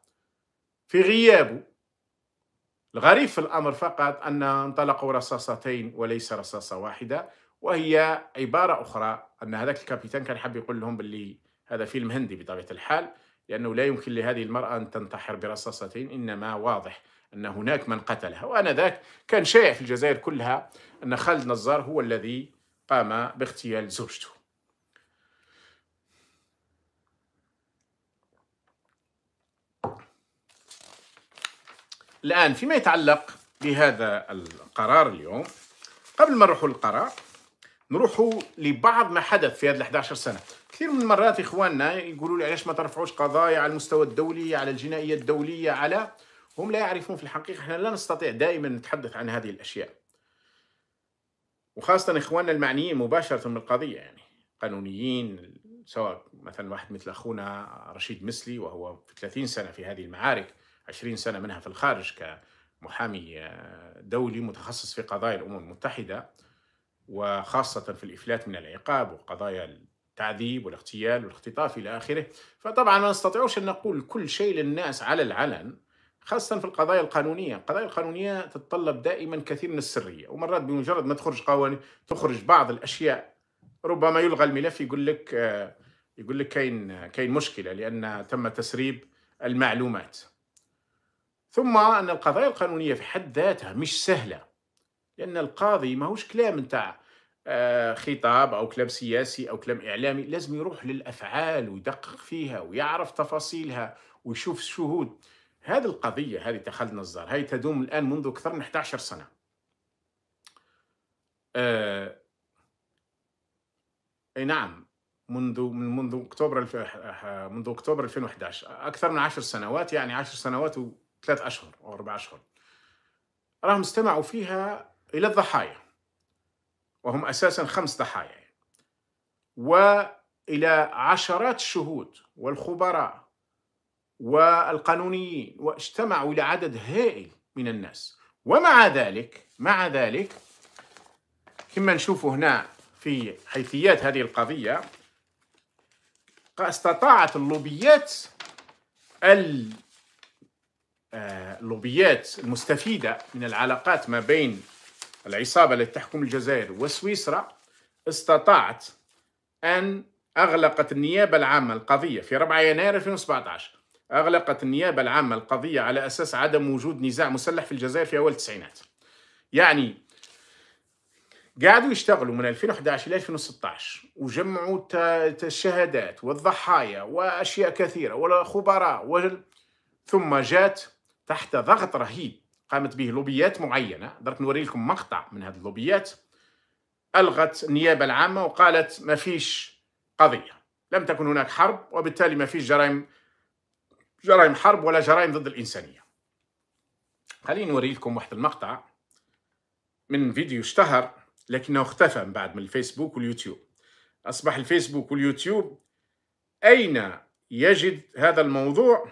في غيابه الغريب في الأمر فقط أن انطلقوا رصاصتين وليس رصاصة واحدة وهي عبارة أخرى أن هذاك الكابيتان كان حاب يقول لهم باللي هذا فيلم هندي بطبيعة الحال لأنه لا يمكن لهذه المرأة أن تنتحر برصاصتين إنما واضح أن هناك من قتلها وأنا ذاك كان شائع في الجزائر كلها أن خالد نزار هو الذي قام باغتيال زوجته الآن فيما يتعلق بهذا القرار اليوم قبل ما نروحوا للقرار نروحوا لبعض ما حدث في هذه ال 11 سنه كثير من المرات اخواننا يقولوا لي علاش ما ترفعوش قضايا على المستوى الدولي على الجنائيه الدوليه على هم لا يعرفون في الحقيقه احنا لا نستطيع دائما نتحدث عن هذه الاشياء وخاصه اخواننا المعنيين مباشره بالقضيه يعني قانونيين سواء مثلا واحد مثل اخونا رشيد مسلي وهو في 30 سنه في هذه المعارك 20 سنة منها في الخارج كمحامي دولي متخصص في قضايا الأمم المتحدة وخاصة في الإفلات من العقاب وقضايا التعذيب والاغتيال والاختطاف إلى آخره فطبعا ما نستطيعش أن نقول كل شيء للناس على العلن خاصة في القضايا القانونية، القضايا القانونية تتطلب دائما كثير من السرية، ومرات بمجرد ما تخرج قوانين تخرج بعض الأشياء ربما يلغى الملف يقول لك يقول لك كاين كاين مشكلة لأن تم تسريب المعلومات. ثم أن القضايا القانونية في حد ذاتها مش سهلة لأن القاضي ماهوش كلام نتاع آه، خطاب أو كلام سياسي أو كلام إعلامي لازم يروح للأفعال ويدقق فيها ويعرف تفاصيلها ويشوف الشهود هذه القضية هذه تخلد نزار هاي تدوم الآن منذ أكثر من 11 سنة آه، أي نعم منذ من منذ اكتوبر منذ اكتوبر 2011 اكثر من 10 سنوات يعني 10 سنوات و ثلاث أشهر أو أربع أشهر راهم استمعوا فيها إلى الضحايا وهم أساسا خمس ضحايا وإلى عشرات الشهود والخبراء والقانونيين واجتمعوا إلى عدد هائل من الناس ومع ذلك مع ذلك كما نشوفوا هنا في حيثيات هذه القضية استطاعت اللوبيات ال اللوبيات آه، المستفيدة من العلاقات ما بين العصابة التي تحكم الجزائر وسويسرا استطاعت أن أغلقت النيابة العامة القضية في 4 يناير 2017 أغلقت النيابة العامة القضية على أساس عدم وجود نزاع مسلح في الجزائر في أول التسعينات يعني قعدوا يشتغلوا من 2011 إلى 2016 وجمعوا الشهادات والضحايا وأشياء كثيرة والخبراء وال... ثم جات تحت ضغط رهيب قامت به لوبيات معينه درك نوري لكم مقطع من هذه اللوبيات الغت النيابه العامه وقالت ما فيش قضيه لم تكن هناك حرب وبالتالي ما فيش جرائم جرائم حرب ولا جرائم ضد الانسانيه خليني نوري لكم واحد المقطع من فيديو اشتهر لكنه اختفى من بعد من الفيسبوك واليوتيوب أصبح الفيسبوك واليوتيوب أين يجد هذا الموضوع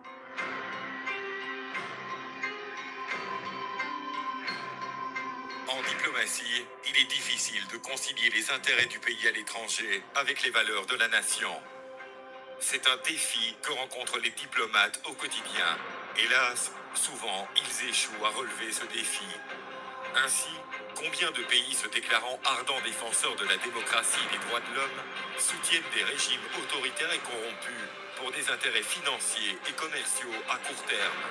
il est difficile de concilier les intérêts du pays à l'étranger avec les valeurs de la nation. C'est un défi que rencontrent les diplomates au quotidien. Hélas, souvent, ils échouent à relever ce défi. Ainsi, combien de pays se déclarant ardents défenseurs de la démocratie et des droits de l'homme soutiennent des régimes autoritaires et corrompus pour des intérêts financiers et commerciaux à court terme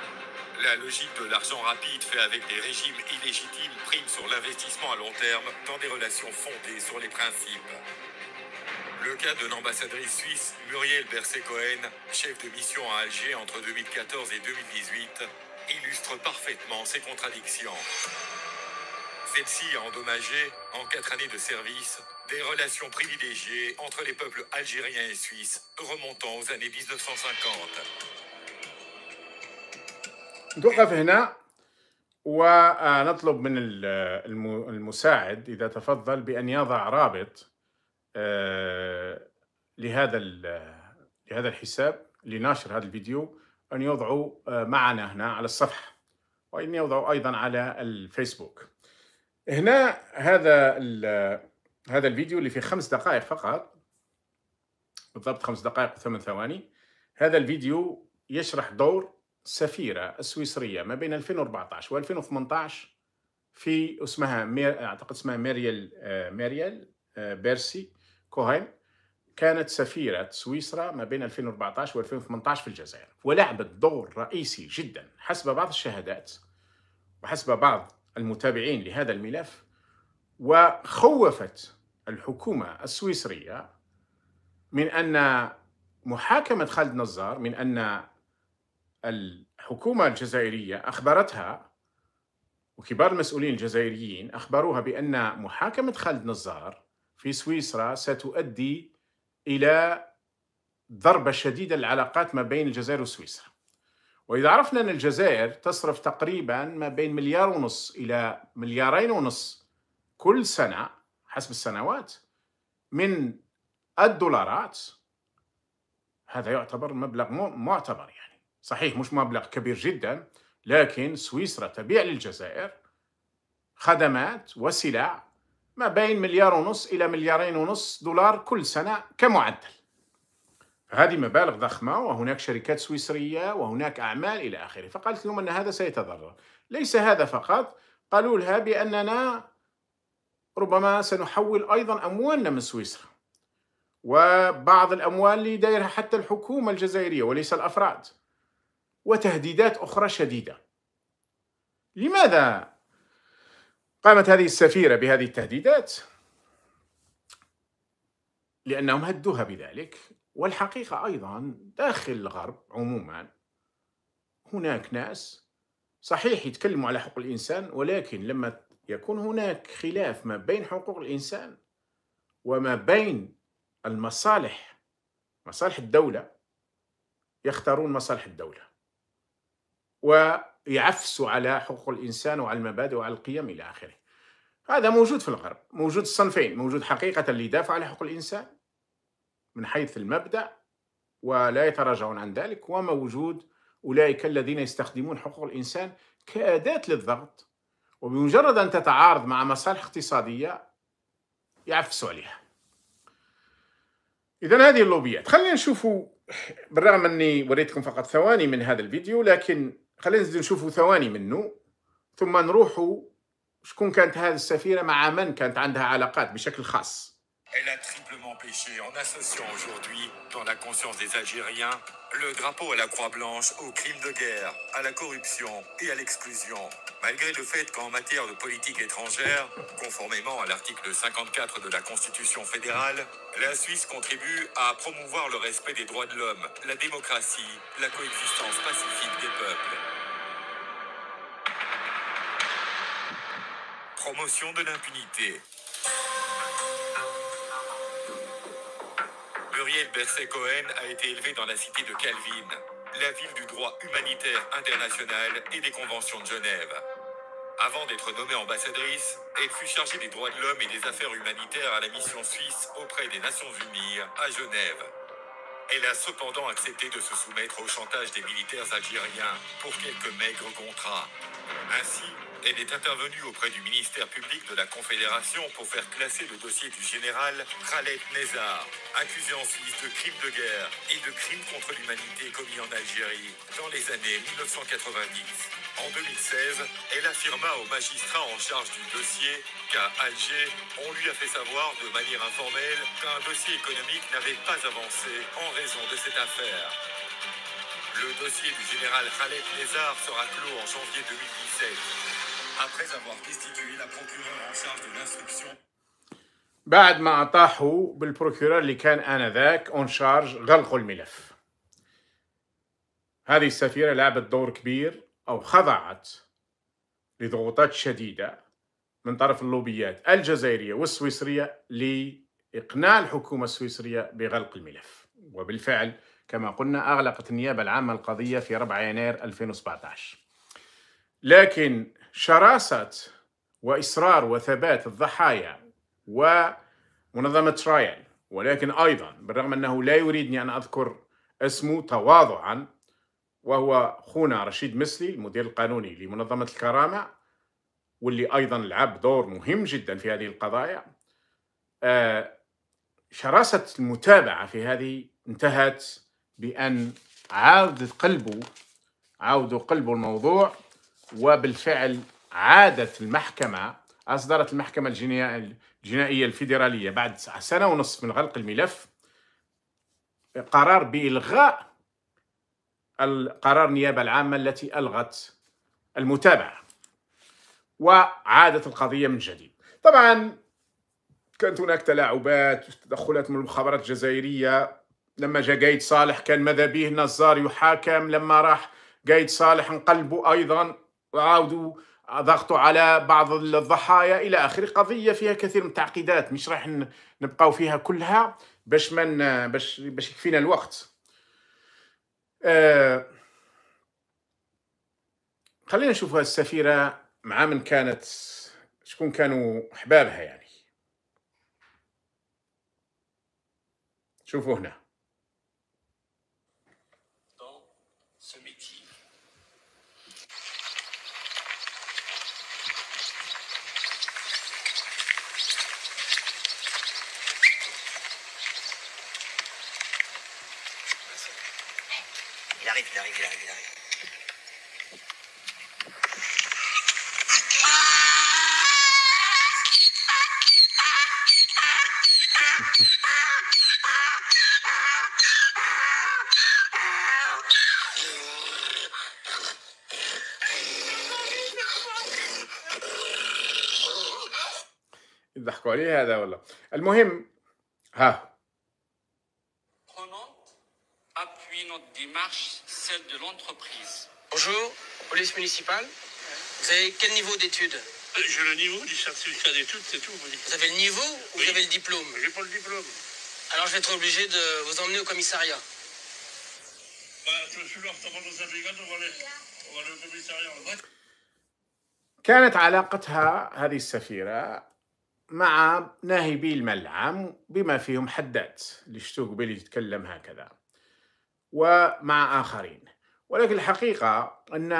La logique de l'argent rapide fait avec des régimes illégitimes prime sur l'investissement à long terme dans des relations fondées sur les principes. Le cas de l'ambassadrice suisse Muriel Berset-Cohen, chef de mission à Alger entre 2014 et 2018, illustre parfaitement ces contradictions. Celle-ci a endommagé, en quatre années de service, des relations privilégiées entre les peuples algériens et suisses, remontant aux années 1950. donc هنا ونطلب من المساعد إذا تفضل بأن يضع رابط لهذا لهذا الحساب لنشر هذا الفيديو أن يضعوا معنا هنا على الصفحة وأن يضعوا أيضا على الفيسبوك هنا هذا هذا الفيديو اللي فيه خمس دقائق فقط بالضبط خمس دقائق وثمان ثواني هذا الفيديو يشرح دور سفيرة السويسرية ما بين 2014 و 2018 في اسمها مير... اعتقد اسمها ميريال آه، ميريال آه، بيرسي كوهين كانت سفيرة سويسرا ما بين 2014 و 2018 في الجزائر ولعبت دور رئيسي جدا حسب بعض الشهادات وحسب بعض المتابعين لهذا الملف وخوفت الحكومة السويسرية من أن محاكمة خالد نزار من أن الحكومة الجزائرية أخبرتها وكبار المسؤولين الجزائريين أخبروها بأن محاكمة خالد نزار في سويسرا ستؤدي إلى ضربة شديدة للعلاقات ما بين الجزائر وسويسرا وإذا عرفنا أن الجزائر تصرف تقريبا ما بين مليار ونص إلى مليارين ونص كل سنة حسب السنوات من الدولارات هذا يعتبر مبلغ معتبر يعني صحيح مش مبلغ كبير جدا لكن سويسرا تبيع للجزائر خدمات وسلع ما بين مليار ونص إلى مليارين ونص دولار كل سنة كمعدل هذه مبالغ ضخمة وهناك شركات سويسرية وهناك أعمال إلى آخره فقالت لهم أن هذا سيتضرر ليس هذا فقط قالوا لها بأننا ربما سنحول أيضا أموالنا من سويسرا وبعض الأموال اللي دايرها حتى الحكومة الجزائرية وليس الأفراد وتهديدات أخرى شديدة لماذا قامت هذه السفيرة بهذه التهديدات؟ لأنهم هدوها بذلك والحقيقة أيضا داخل الغرب عموما هناك ناس صحيح يتكلموا على حقوق الإنسان ولكن لما يكون هناك خلاف ما بين حقوق الإنسان وما بين المصالح مصالح الدولة يختارون مصالح الدولة ويعفسوا على حقوق الإنسان وعلى المبادئ وعلى القيم إلى آخره هذا موجود في الغرب موجود الصنفين موجود حقيقة اللي يدافع على حقوق الإنسان من حيث المبدأ ولا يتراجعون عن ذلك وما وجود أولئك الذين يستخدمون حقوق الإنسان كأداة للضغط وبمجرد أن تتعارض مع مصالح اقتصادية يعفسوا عليها إذا هذه اللوبيات خلينا نشوفوا بالرغم أني وريتكم فقط ثواني من هذا الفيديو لكن خلينا نشوفوا ثواني منه ثم نروحوا شكون كانت هذه السفيرة مع من كانت عندها علاقات بشكل خاص Elle a triplement péché en associant aujourd'hui, dans la conscience des Algériens, le drapeau à la Croix-Blanche aux crimes de guerre, à la corruption et à l'exclusion. Malgré le fait qu'en matière de politique étrangère, conformément à l'article 54 de la Constitution fédérale, la Suisse contribue à promouvoir le respect des droits de l'homme, la démocratie, la coexistence pacifique des peuples. Promotion de l'impunité. Miel Berset cohen a été élevée dans la cité de Calvin, la ville du droit humanitaire international et des conventions de Genève. Avant d'être nommée ambassadrice, elle fut chargée des droits de l'homme et des affaires humanitaires à la mission suisse auprès des Nations Unies à Genève. Elle a cependant accepté de se soumettre au chantage des militaires algériens pour quelques maigres contrats. Ainsi, elle est intervenue auprès du ministère public de la Confédération pour faire classer le dossier du général Khaled Nezar, accusé en Suisse de crimes de guerre et de crimes contre l'humanité commis en Algérie dans les années 1990. En 2016, elle affirma au magistrat en charge du dossier qu'à Alger, on lui a fait savoir de manière informelle qu'un dossier économique n'avait pas avancé en raison de cette affaire. Le dossier du général Khaled Lézard sera clos en janvier 2017, après avoir destitué la procureure en charge de l'instruction. بعد ما اطاحوا بالبروكيور اللي كان ذاك، اون شارج غلقوا الملف هذه السفيرة لعبت أو خضعت لضغوطات شديدة من طرف اللوبيات الجزائرية والسويسرية لإقناع الحكومة السويسرية بغلق الملف وبالفعل كما قلنا أغلقت النيابة العامة القضية في 4 يناير 2017 لكن شراسة وإصرار وثبات الضحايا ومنظمة ترايل ولكن أيضا بالرغم أنه لا يريدني أن أذكر اسمه تواضعا وهو خونا رشيد مسلي المدير القانوني لمنظمة الكرامة واللي أيضا لعب دور مهم جدا في هذه القضايا آه، شراسة المتابعة في هذه انتهت بأن عاود قلبه عاودوا قلبوا الموضوع وبالفعل عادت المحكمة أصدرت المحكمة الجنائية الفيدرالية بعد سنة ونصف من غلق الملف قرار بإلغاء القرار النيابة العامة التي ألغت المتابعة وعادت القضية من جديد طبعا كانت هناك تلاعبات وتدخلات من المخابرات الجزائرية لما جاء قايد صالح كان ماذا به نزار يحاكم لما راح قايد صالح انقلبوا أيضا وعاودوا ضغطوا على بعض الضحايا إلى آخره قضية فيها كثير من التعقيدات مش راح نبقاو فيها كلها باش من باش باش يكفينا الوقت آه، خلينا نشوف السفيرة مع من كانت شكون كانوا أحبابها يعني شوفوا هنا يضحكوا عليه هذا ولا المهم ها municipal. Vous avez quel niveau d'études J'ai le niveau du certificat d'études, c'est tout. Oui. Vous avez le niveau ou oui. vous avez le diplôme J'ai pas le diplôme. Alors je vais être obligé de vous emmener au commissariat. Bah, je je suis là, vais au commissariat. كانت علاقتها هذه السفيرة مع ناهبي الملعم بما فيهم حدات اللي اشتوق بلي يتكلم هكذا ومع آخرين ولكن الحقيقة أن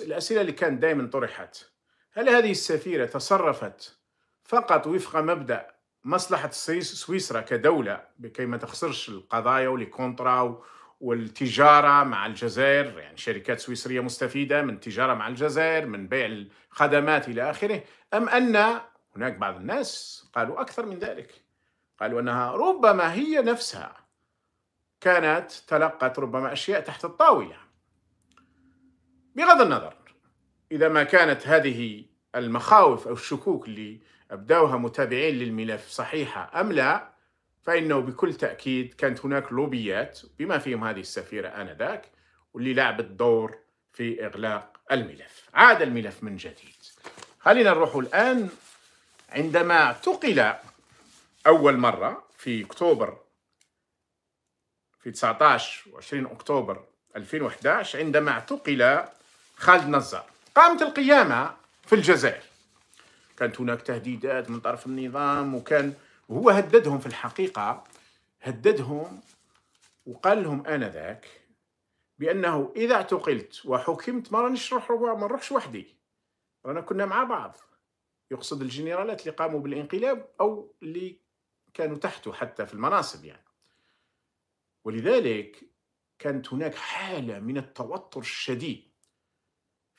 الأسئلة اللي كانت دائما طرحت هل هذه السفيرة تصرفت فقط وفق مبدأ مصلحة سويسرا كدولة بكي ما تخسرش القضايا والكونترا والتجارة مع الجزائر يعني شركات سويسرية مستفيدة من التجارة مع الجزائر من بيع الخدمات إلى آخره أم أن هناك بعض الناس قالوا أكثر من ذلك قالوا أنها ربما هي نفسها كانت تلقت ربما أشياء تحت الطاولة بغض النظر إذا ما كانت هذه المخاوف أو الشكوك اللي أبداوها متابعين للملف صحيحة أم لا فإنه بكل تأكيد كانت هناك لوبيات بما فيهم هذه السفيرة آنذاك واللي لعبت دور في إغلاق الملف عاد الملف من جديد خلينا نروح الآن عندما اعتقل أول مرة في أكتوبر في 19 و 20 أكتوبر 2011 عندما اعتقل خالد نزار قامت القيامة في الجزائر كانت هناك تهديدات من طرف النظام وكان هو هددهم في الحقيقة هددهم وقال لهم آنذاك بأنه إذا اعتقلت وحكمت ما رانيش نروح ما نروحش وحدي رانا كنا مع بعض يقصد الجنرالات اللي قاموا بالانقلاب أو اللي كانوا تحته حتى في المناصب يعني ولذلك كانت هناك حالة من التوتر الشديد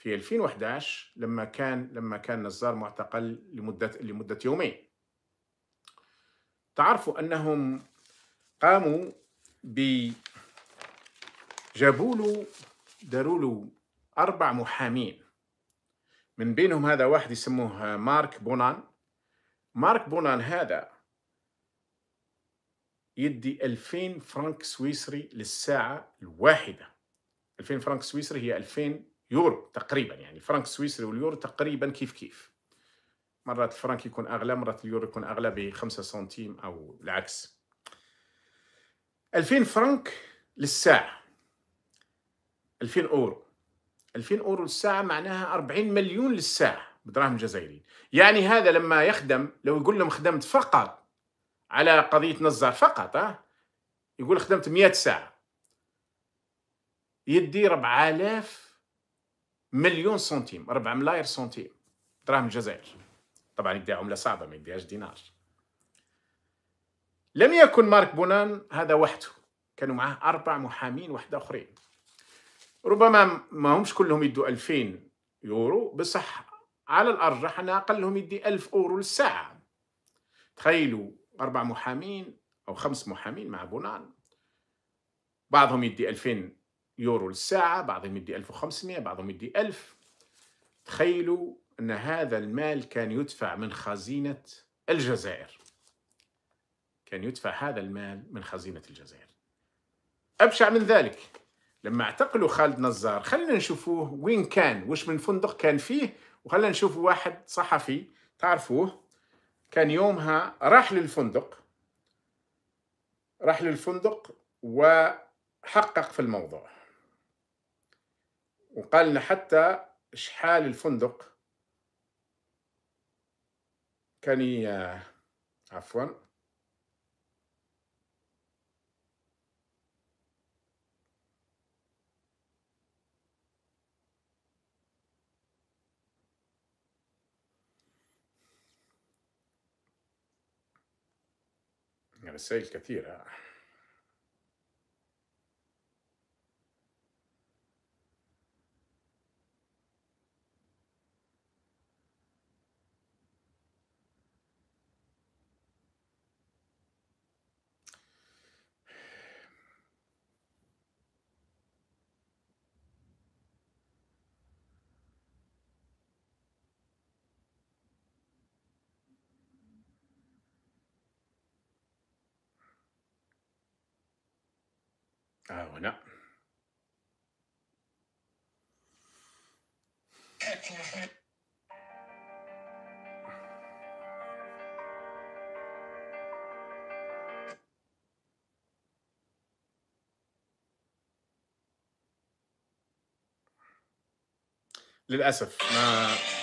في 2011 لما كان لما كان نزار معتقل لمده لمده يومين تعرفوا انهم قاموا ب جابوا له داروا له اربع محامين من بينهم هذا واحد يسموه مارك بونان مارك بونان هذا يدي 2000 فرنك سويسري للساعة الواحدة 2000 فرنك سويسري هي 2000 يورو تقريبا يعني الفرنك السويسري واليورو تقريبا كيف كيف مرات الفرنك يكون اغلى مرات اليورو يكون اغلى ب 5 سنتيم او العكس 2000 فرنك للساعه 2000 اورو 2000 اورو للساعه معناها 40 مليون للساعه بدراهم جزائريين يعني هذا لما يخدم لو يقول لهم خدمت فقط على قضيه نزار فقط ها يقول خدمت 100 ساعه يدي 4000 مليون سنتيم 4 ملاير سنتيم دراهم الجزائر طبعا يبدا عمله صعبه ما يبداش دينار لم يكن مارك بونان هذا وحده كانوا معاه أربع محامين واحد آخرين ربما ما همش كلهم يدوا 2000 يورو بصح على الأرجح انا أقلهم يدي 1000 أورو للساعة تخيلوا أربع محامين أو خمس محامين مع بونان بعضهم يدي 2000 يورو للساعة بعضهم يدي 1500 بعضهم يدي 1000 تخيلوا أن هذا المال كان يدفع من خزينة الجزائر كان يدفع هذا المال من خزينة الجزائر أبشع من ذلك لما اعتقلوا خالد نزار خلينا نشوفوه وين كان وش من فندق كان فيه وخلينا نشوف واحد صحفي تعرفوه كان يومها راح للفندق راح للفندق وحقق في الموضوع وقال لنا حتى شحال الفندق كان عفوا رسائل يعني كثيرة آه. هنا للاسف ما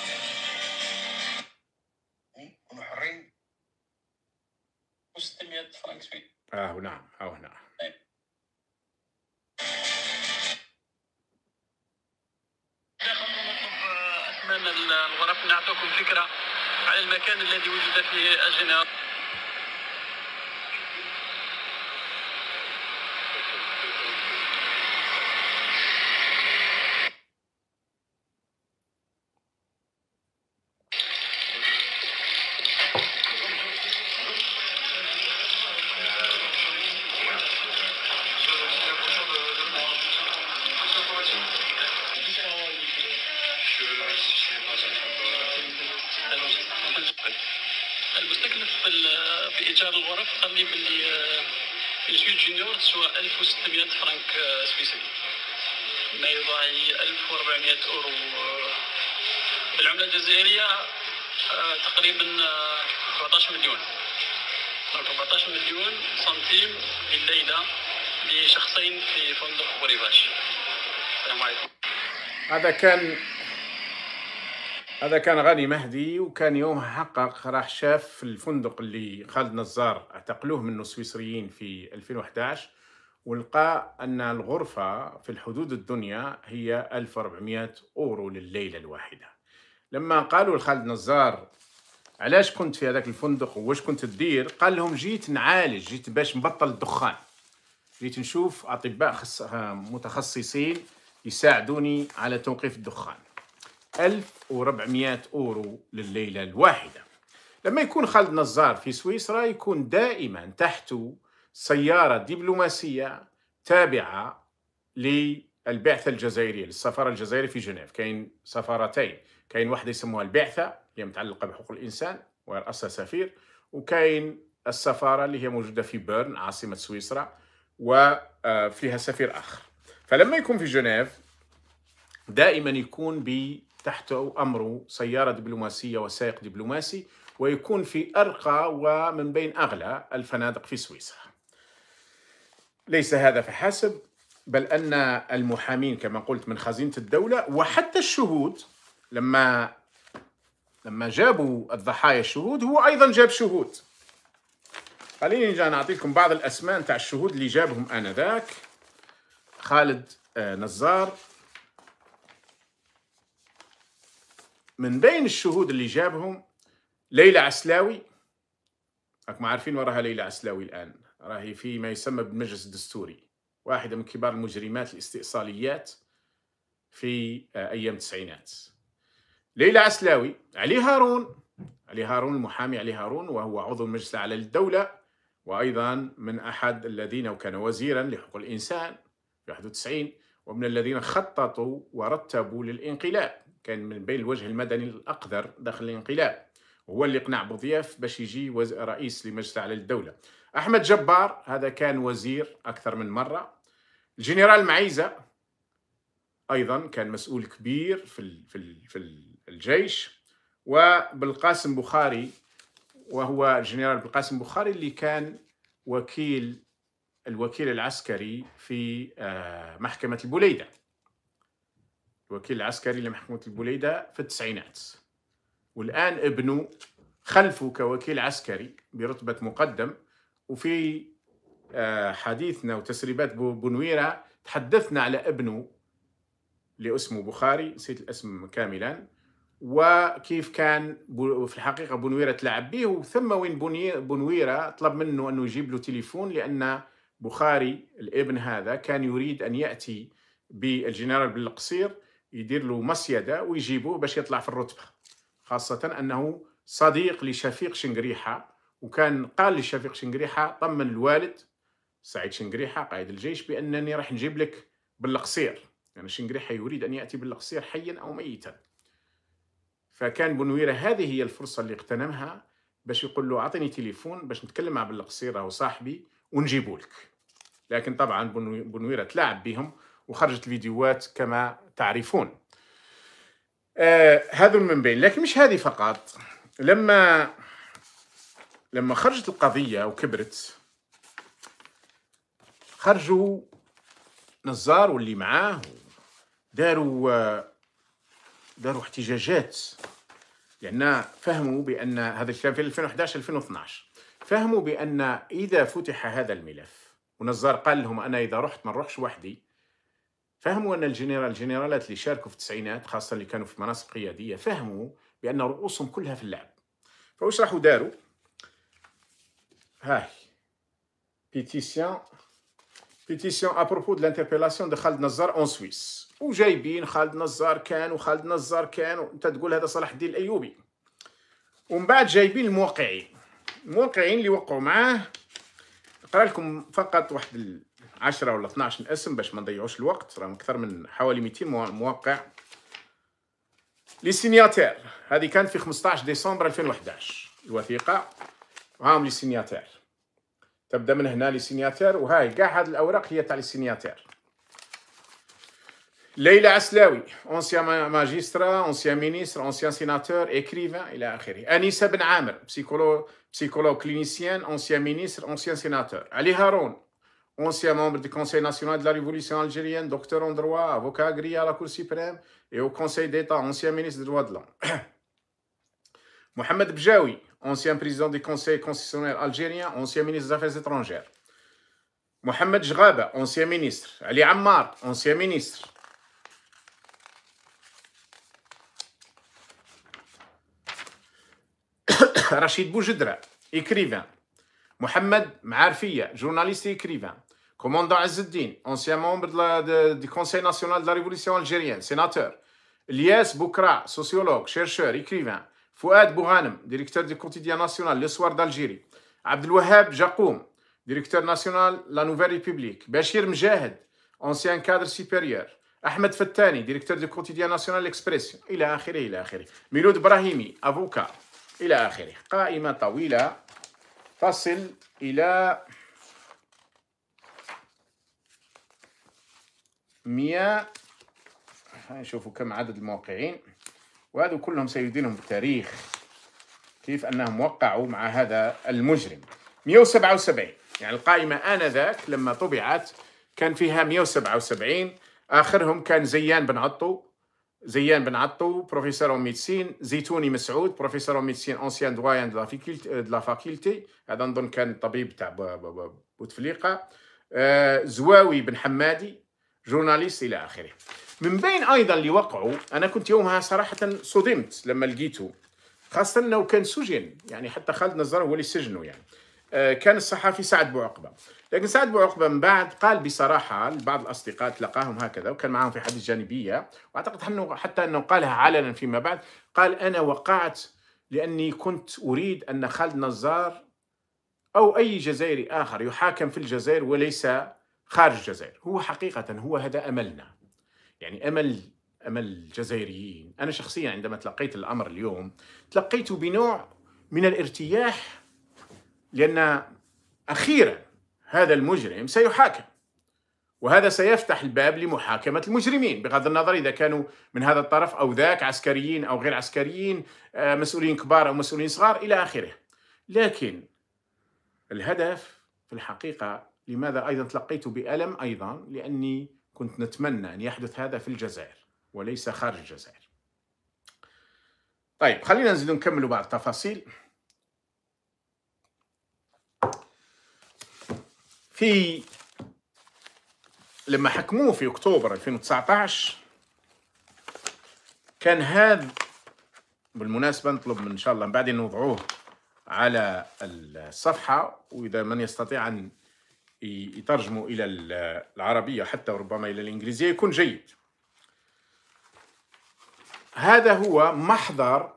الجزائريه آه، تقريبا 14 آه، مليون 14 مليون سنتيم لليله لشخصين في فندق بوريفاش السلام عليكم هذا كان هذا كان غني مهدي وكان يوم حقق راح شاف الفندق اللي خالد نزار اعتقلوه منه السويسريين في 2011 ولقى أن الغرفة في الحدود الدنيا هي 1400 أورو لليلة الواحدة لما قالوا لخالد نزار علاش كنت في هذاك الفندق واش كنت تدير قال لهم جيت نعالج جيت باش نبطل الدخان جيت نشوف اطباء خص... متخصصين يساعدوني على توقيف الدخان 1400 اورو لليله الواحده لما يكون خالد نزار في سويسرا يكون دائما تحت سياره دبلوماسيه تابعه للبعثه الجزائريه للسفاره الجزائريه في جنيف كاين سفارتين كاين واحده يسموها البعثه هي متعلقه بحقوق الانسان ويرأسها سفير وكاين السفاره اللي هي موجوده في بيرن عاصمه سويسرا وفيها آه، سفير اخر فلما يكون في جنيف دائما يكون تحت امره سياره دبلوماسيه وسائق دبلوماسي ويكون في ارقى ومن بين اغلى الفنادق في سويسرا. ليس هذا فحسب بل ان المحامين كما قلت من خزينه الدوله وحتى الشهود لما لما جابوا الضحايا الشهود هو ايضا جاب شهود خليني نجي نعطيكم بعض الاسماء نتاع الشهود اللي جابهم انذاك خالد آه، نزار من بين الشهود اللي جابهم ليلى عسلاوي راكم عارفين وراها ليلى عسلاوي الان راهي في ما يسمى بالمجلس الدستوري واحده من كبار المجرمات الاستئصاليات في آه، ايام التسعينات ليلى عسلاوي علي هارون علي هارون المحامي علي هارون وهو عضو المجلس الاعلى للدولة وأيضا من أحد الذين وكان وزيرا لحقوق الإنسان في 91 ومن الذين خططوا ورتبوا للانقلاب كان من بين الوجه المدني الاقدر داخل الانقلاب هو اللي قنع بوضياف باش يجي رئيس لمجلس أعلى للدولة أحمد جبار هذا كان وزير أكثر من مرة الجنرال معيزة أيضا كان مسؤول كبير في الـ في الـ في الـ الجيش وبالقاسم بخاري وهو الجنرال بالقاسم بخاري اللي كان وكيل الوكيل العسكري في آه، محكمة البوليدة الوكيل العسكري لمحكمة البوليدة في التسعينات والآن ابنه خلفه كوكيل عسكري برتبة مقدم وفي آه، حديثنا وتسريبات بنويرة تحدثنا على ابنه اللي اسمه بخاري نسيت الاسم كاملا وكيف كان في الحقيقة بونويرة تلعب به وثم وين بونويرة طلب منه أنه يجيب له تليفون لأن بخاري الابن هذا كان يريد أن يأتي بالجنرال بالقصير يدير له مصيدة ويجيبه باش يطلع في الرتبة خاصة أنه صديق لشفيق شنقريحة وكان قال لشفيق شنقريحة طمن الوالد سعيد شنقريحة قائد الجيش بأنني راح نجيب لك بالقصير يعني شنقريحة يريد أن يأتي بالقصير حيا أو ميتا فكان بنويرة هذه هي الفرصة اللي اغتنمها باش يقول له أعطيني تليفون باش نتكلم مع بالقصير وصاحبي صاحبي ونجيبه لك لكن طبعا بنويرة تلاعب بهم وخرجت الفيديوهات كما تعرفون آه هذا من بين لكن مش هذه فقط لما لما خرجت القضية وكبرت خرجوا نزار واللي معاه داروا آه، داروا احتجاجات لان فهموا بان هذا الكلام في 2011 2012 فهموا بان اذا فتح هذا الملف ونزار قال لهم انا اذا رحت ما نروحش وحدي فهموا ان الجنرال الجنرالات اللي شاركوا في التسعينات خاصه اللي كانوا في مناصب قياديه فهموا بان رؤوسهم كلها في اللعب فوش راحوا داروا هاي بيتيسيون بيتيسيون ابروبو دو لانتربيلاسيون دو خالد نزار اون سويس وجايبين خالد نزار كان وخالد نزار كان وانت تقول هذا صلاح الدين الايوبي ومن بعد جايبين الموقعين الموقعين اللي وقعوا معاه نقرا لكم فقط واحد 10 ولا 12 اسم باش ما نضيعوش الوقت راهم اكثر من حوالي 200 موقع لي سينياتير هذه كانت في 15 ديسمبر 2011 الوثيقه هاهم لي سينياتير تبدا من هنا لي سينياتير وهاي كاع هاد الاوراق هي تاع لي سينياتير Leila Aslawi, ancien magistrat, ancien ministre, ancien sénateur, écrivain, il a Anissa Ben Amr, psychologue, clinicienne, ancien ministre, ancien sénateur. Ali Haroun, ancien membre du Conseil national de la Révolution algérienne, docteur en droit, avocat agréé à la Cour suprême et au Conseil d'État, ancien ministre des droits de l'homme. [coughs] Mohamed Bjaoui, ancien président du Conseil constitutionnel algérien, ancien ministre des Affaires étrangères. Mohamed Jraba, ancien ministre. Ali Ammar, ancien ministre. رشيد بوجدرة اكريفان محمد معارفية جورناليست اكريفان كوموندون عز الدين ancien membre de la ناسيونال دو national de la révolution الياس بوكرا سوسيولوج شيرشور اكريفان فؤاد بوغانم ديريكتور دي كوتيديان ناسيونال لو سوار دالجيري عبد الوهاب جاقوم ديريكتور ناسيونال لا نوفيل ريبوبليك بشير مجاهد انسيان كادر سوبيريور احمد فتاني ديريكتور دي كوتيديان ناسيونال اكسبريسيون الى اخره الى اخره ميلود ابراهيمي افوكا إلى آخره قائمة طويلة تصل إلى 100 نشوفوا كم عدد الموقعين وهذو كلهم سيدينهم التاريخ كيف أنهم وقعوا مع هذا المجرم 177 يعني القائمة آنذاك لما طبعت كان فيها 177 آخرهم كان زيان بن عطو زيان بن عطو بروفيسور اون ميديسين زيتوني مسعود بروفيسور اون ميديسين اونسيان دوايان دو لا فاكولتي هذا نظن كان طبيب تاع بوتفليقه زواوي بن حمادي جورناليست الى اخره من بين ايضا اللي وقعوا انا كنت يومها صراحه صدمت لما لقيته خاصه انه كان سجن يعني حتى خالد نزار هو اللي سجنه يعني آه، كان الصحفي سعد بوعقبه لكن سعد بوعقبه من بعد قال بصراحه لبعض الاصدقاء تلقاهم هكذا وكان معاهم في حديث جانبيه واعتقد انه حتى انه قالها علنا فيما بعد قال انا وقعت لاني كنت اريد ان خالد نزار او اي جزائري اخر يحاكم في الجزائر وليس خارج الجزائر هو حقيقه هو هذا املنا يعني امل امل الجزائريين انا شخصيا عندما تلقيت الامر اليوم تلقيته بنوع من الارتياح لأن أخيرا هذا المجرم سيحاكم وهذا سيفتح الباب لمحاكمة المجرمين بغض النظر إذا كانوا من هذا الطرف أو ذاك عسكريين أو غير عسكريين آه، مسؤولين كبار أو مسؤولين صغار إلى آخره لكن الهدف في الحقيقة لماذا أيضا تلقيت بألم أيضا لأني كنت نتمنى أن يحدث هذا في الجزائر وليس خارج الجزائر طيب خلينا نزيد نكمل بعض التفاصيل في لما حكموه في اكتوبر 2019 كان هذا بالمناسبه نطلب من ان شاء الله من بعدين نوضعوه على الصفحه واذا من يستطيع ان يترجموا الى العربيه حتى ربما الى الانجليزيه يكون جيد هذا هو محضر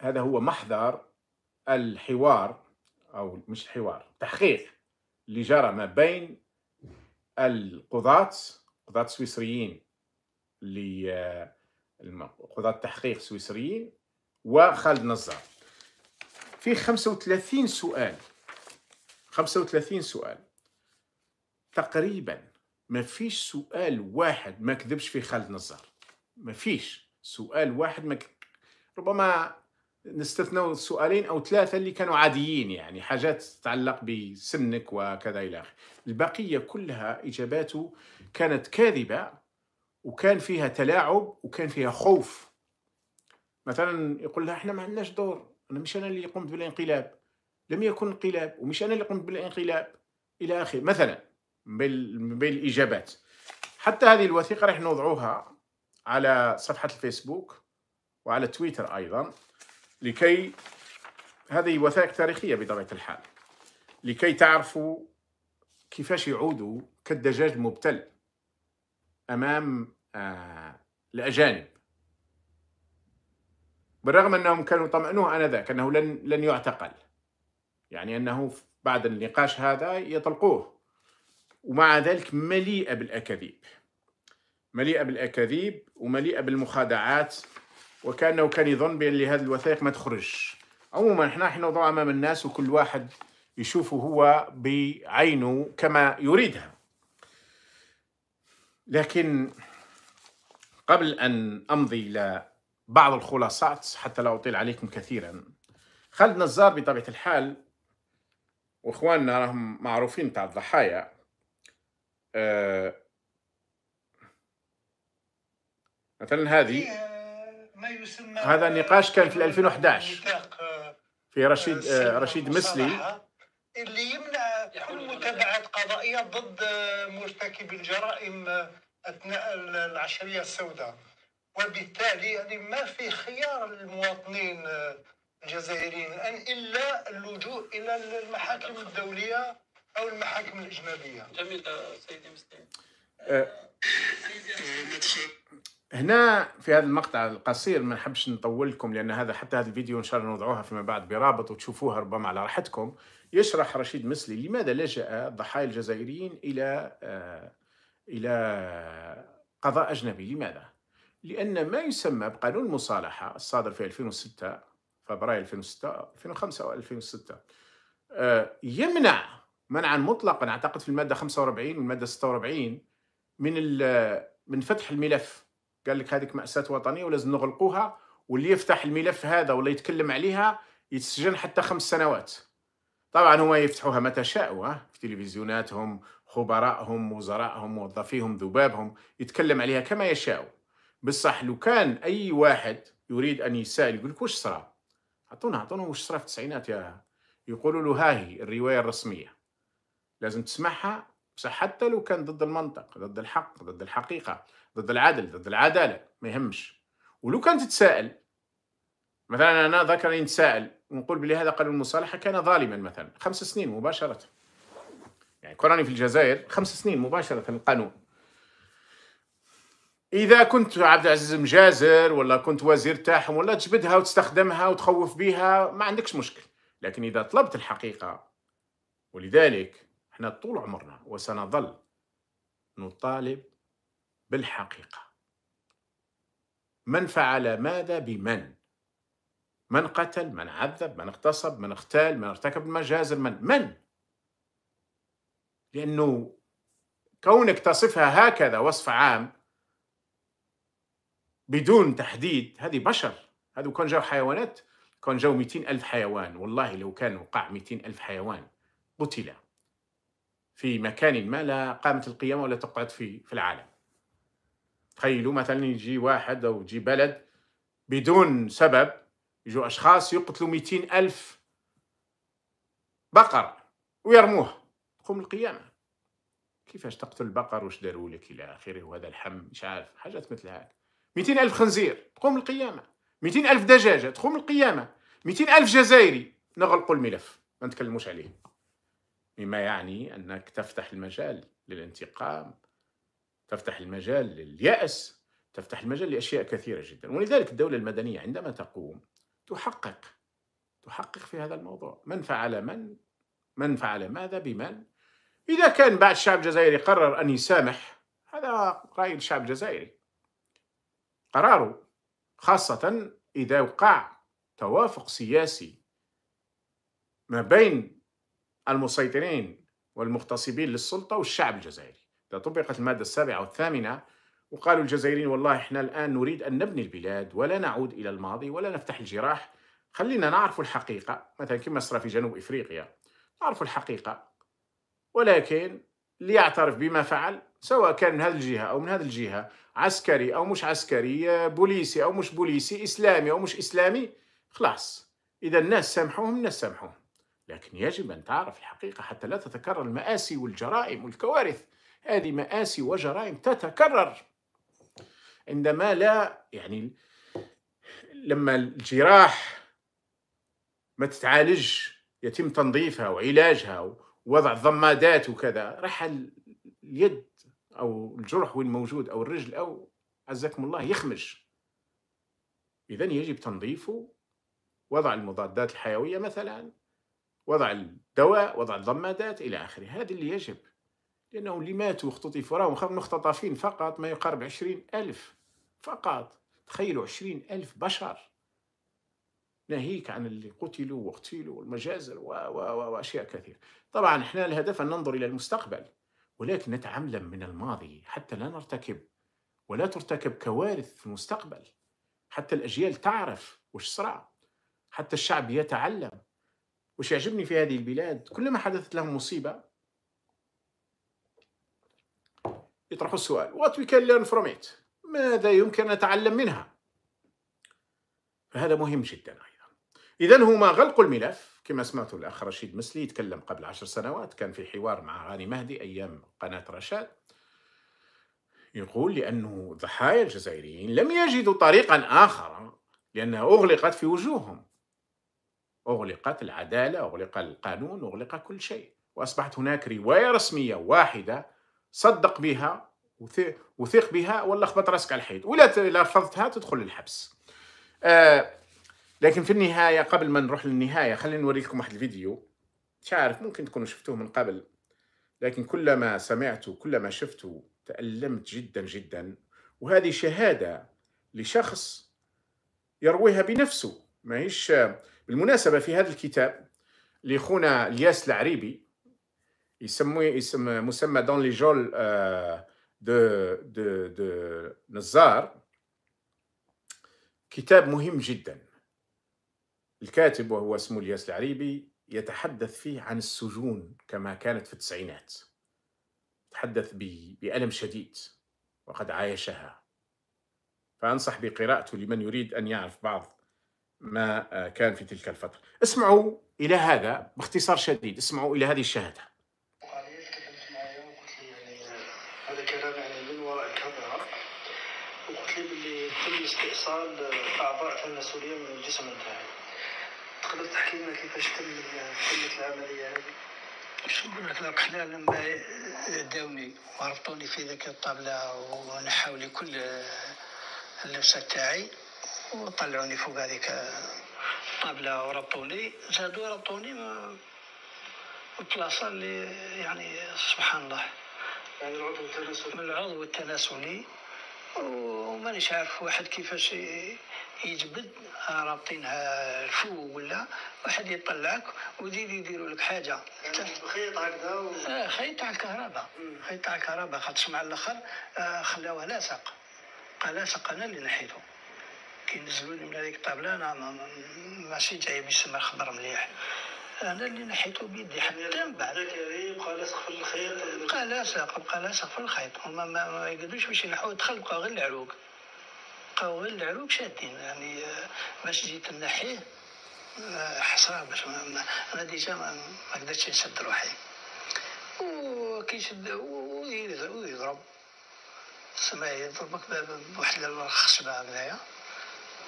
هذا هو محضر الحوار او مش حوار تحقيق اللي جرى ما بين القضاة قضاة سويسريين اللي آه، قضاة تحقيق سويسريين وخالد نزار فيه 35 سؤال 35 سؤال تقريبا ما فيش سؤال واحد ما كذبش فيه خالد نزار ما فيش سؤال واحد ما ربما نستثنى سؤالين او ثلاثه اللي كانوا عاديين يعني حاجات تتعلق بسنك وكذا الى اخره البقيه كلها اجاباته كانت كاذبه وكان فيها تلاعب وكان فيها خوف مثلا يقول لها احنا ما عندناش دور انا مش انا اللي قمت بالانقلاب لم يكن انقلاب ومش انا اللي قمت بالانقلاب الى اخره مثلا بالاجابات حتى هذه الوثيقه راح نوضعوها على صفحه الفيسبوك وعلى تويتر ايضا لكي هذه وثائق تاريخيه بطبيعه الحال لكي تعرفوا كيفاش يعودوا كالدجاج مبتل امام آه، الاجانب بالرغم انهم كانوا طمأنوه انذاك انه لن لن يعتقل يعني انه بعد النقاش هذا يطلقوه ومع ذلك مليئه بالاكاذيب مليئه بالاكاذيب ومليئه بالمخادعات وكانه كان يظن بان هذه الوثائق ما تخرجش عموما احنا حنا نوضع امام الناس وكل واحد يشوفه هو بعينه كما يريدها لكن قبل ان امضي الى بعض الخلاصات حتى لا اطيل عليكم كثيرا خالد نزار بطبيعه الحال واخواننا راهم معروفين تاع الضحايا أه مثلا هذه ما يسمى هذا النقاش كان في 2011 في رشيد آه، رشيد مسلي اللي يمنع كل متابعات قضائيه ضد آه، مرتكب الجرائم آه، اثناء العشريه السوداء وبالتالي يعني ما في خيار للمواطنين الجزائريين الان الا اللجوء الى المحاكم الدوليه او المحاكم الاجنبيه. جميل سيدي مسلي هنا في هذا المقطع القصير ما نحبش نطول لكم لان هذا حتى هذا الفيديو ان شاء الله نوضعوها فيما بعد برابط وتشوفوها ربما على راحتكم يشرح رشيد مسلي لماذا لجا الضحايا الجزائريين الى آه الى قضاء اجنبي لماذا؟ لان ما يسمى بقانون المصالحه الصادر في 2006 فبراير 2006 2005 او 2006 آه يمنع منعا مطلقا اعتقد في الماده 45 والماده 46 من آه، من فتح الملف قال لك هذيك مأساة وطنية ولازم نغلقوها واللي يفتح الملف هذا ولا يتكلم عليها يتسجن حتى خمس سنوات طبعا هما يفتحوها متى شاءوا في تلفزيوناتهم خبرائهم وزرائهم موظفيهم ذبابهم يتكلم عليها كما يشاء بصح لو كان اي واحد يريد ان يسال يقول لك واش صرا عطونا عطونا واش صرا في التسعينات يا يقولوا له ها هي الروايه الرسميه لازم تسمعها بصح حتى لو كان ضد المنطق ضد الحق ضد الحقيقه ضد العدل ضد العداله ما يهمش ولو كان تتساءل مثلا انا ذكرني نتساءل ونقول بلي هذا قانون المصالحه كان ظالما مثلا خمس سنين مباشره يعني كون راني في الجزائر خمس سنين مباشره القانون اذا كنت عبد العزيز مجازر ولا كنت وزير تاعهم ولا تجبدها وتستخدمها وتخوف بها ما عندكش مشكل لكن اذا طلبت الحقيقه ولذلك احنا طول عمرنا وسنظل نطالب بالحقيقة من فعل ماذا بمن من قتل من عذب من اغتصب من اغتال من ارتكب المجازر من من لأنه كونك تصفها هكذا وصف عام بدون تحديد هذه بشر هذا كون جو حيوانات كون جاو 200 ألف حيوان والله لو كان وقع 200 ألف حيوان قتل في مكان ما لا قامت القيامة ولا تقعد في, في العالم تخيلوا مثلا يجي واحد أو يجي بلد بدون سبب يجوا أشخاص يقتلوا 200 ألف بقر ويرموه تقوم القيامة كيفاش تقتل البقر واش داروا لك إلى آخره وهذا اللحم مش عارف حاجات مثل هذا 200 ألف خنزير تقوم القيامة 200 ألف دجاجة تقوم القيامة 200 ألف جزائري نغلقوا الملف ما نتكلموش عليه مما يعني أنك تفتح المجال للانتقام تفتح المجال لليأس تفتح المجال لأشياء كثيرة جدا ولذلك الدولة المدنية عندما تقوم تحقق تحقق في هذا الموضوع من فعل من من فعل ماذا بمن إذا كان بعد الشعب الجزائري قرر أن يسامح هذا رأي الشعب الجزائري قراره خاصة إذا وقع توافق سياسي ما بين المسيطرين والمغتصبين للسلطة والشعب الجزائري إذا طبقت المادة السابعة والثامنة وقالوا الجزائريين والله احنا الآن نريد أن نبني البلاد ولا نعود إلى الماضي ولا نفتح الجراح خلينا نعرف الحقيقة مثلا كما صار في جنوب إفريقيا نعرف الحقيقة ولكن ليعترف بما فعل سواء كان من هذه الجهة أو من هذه الجهة عسكري أو مش عسكري بوليسي أو مش بوليسي إسلامي أو مش إسلامي خلاص إذا الناس سامحوهم الناس سامحوهم لكن يجب أن تعرف الحقيقة حتى لا تتكرر المآسي والجرائم والكوارث هذه مآسي وجرائم تتكرر عندما لا يعني لما الجراح ما تتعالج يتم تنظيفها وعلاجها ووضع ضمادات وكذا راح اليد او الجرح وين موجود او الرجل او عزكم الله يخمج اذا يجب تنظيفه وضع المضادات الحيويه مثلا وضع الدواء وضع الضمادات الى اخره هذا اللي يجب لأنه اللي ماتوا اختطفوا راهم مختطفين فقط ما يقارب عشرين ألف فقط تخيلوا عشرين ألف بشر ناهيك عن اللي قتلوا واغتيلوا والمجازر واشياء كثيره. طبعا احنا الهدف ان ننظر الى المستقبل ولكن نتعلم من الماضي حتى لا نرتكب ولا ترتكب كوارث في المستقبل حتى الاجيال تعرف وش صرع حتى الشعب يتعلم وش يعجبني في هذه البلاد كلما حدثت لهم مصيبه يطرحوا السؤال وات وي كان ليرن فروم ات ماذا يمكن أن نتعلم منها فهذا مهم جدا أيضا إذا هما غلق الملف كما سمعت الأخ رشيد مسلي يتكلم قبل عشر سنوات كان في حوار مع غاني مهدي أيام قناة رشاد يقول لأنه ضحايا الجزائريين لم يجدوا طريقا آخر لأنها أغلقت في وجوههم أغلقت العدالة أغلق القانون أغلق كل شيء وأصبحت هناك رواية رسمية واحدة صدق بها وثق بها ولا خبط راسك على الحيط ولا رفضتها تدخل للحبس آه لكن في النهاية قبل ما نروح للنهاية خليني نوريكم واحد الفيديو تعرف ممكن تكونوا شفتوه من قبل لكن كلما سمعته كلما شفته تألمت جدا جدا وهذه شهادة لشخص يرويها بنفسه ماهيش بالمناسبة في هذا الكتاب لأخونا الياس العريبي يسموه اسم مسمى دون لي جول دو دو دو نزار كتاب مهم جدا الكاتب وهو اسمه الياس العريبي يتحدث فيه عن السجون كما كانت في التسعينات تحدث بألم شديد وقد عايشها فأنصح بقراءته لمن يريد أن يعرف بعض ما آه، كان في تلك الفترة اسمعوا إلى هذا باختصار شديد اسمعوا إلى هذه الشهادة اتصال آه، اعضاء تناسليه من الجسم نتاعي تقدر تحكي لنا كيفاش تمت تمت آه، العمليه هذه شو نقول لك الرحلة لما داوني وربطوني في ذاك الطابلة ونحاو لي كل آه، اللبسة تاعي وطلعوني فوق هذيك الطابلة وربطوني زادوا ربطوني بلاصة اللي يعني سبحان الله يعني العضو التناسلي من العضو التناسلي ومانيش عارف واحد كيفاش يجبد رابطينها شو ولا واحد يطلعك ويزيد يديروا لك حاجه يعني خيط هكذا و... آه، خيط تاع الكهرباء خيط تاع الكهرباء خاطش مع الاخر آه، خلاوها لاصق قال لاصق انا اللي نحيته كي نزلوني من هذيك الطابله انا ماشي جايب يسمى الخضر مليح انا اللي نحيته بيدي حتى من بعد قال سقف الخيط قال سقف قال سقف الخيط هما ما يقدروش باش ينحوا دخل بقاو غير العروق بقاو غير العروق شادين يعني آه، باش جيت نحيه آه، حصرا باش انا ديجا ما قدرتش نشد روحي وكيشد ويضرب سما يضربك بواحد الخشبه هكذايا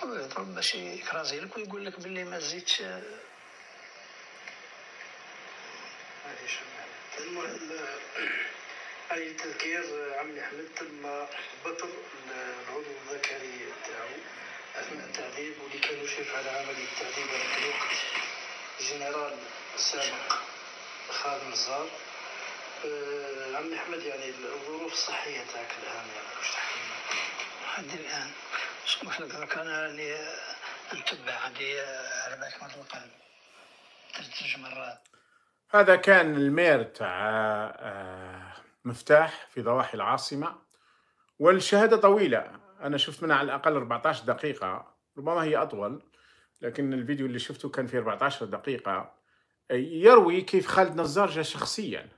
ويضرب باش يكرازي لك ويقول لك باللي ما زيدش آه، ان شاء تم علي آه، التذكير آه، عمي احمد تم بطل العضو الذكري تاعو اثناء التعذيب واللي كان يشرف على عمل التعذيب هذاك الوقت جنرال سابق خالد نزار آه، عمي احمد يعني الظروف الصحيه تاعك الان يعني واش تحكي لحد الان نصبح لك راك انا اللي يعني، نتبع هذه على بالك ما تلقى ثلاث مرات هذا كان المير تاع آه، مفتاح في ضواحي العاصمة والشهادة طويلة أنا شفت منها على الأقل 14 دقيقة ربما هي أطول لكن الفيديو اللي شفته كان فيه 14 دقيقة يروي كيف خالد نزار جاء شخصيا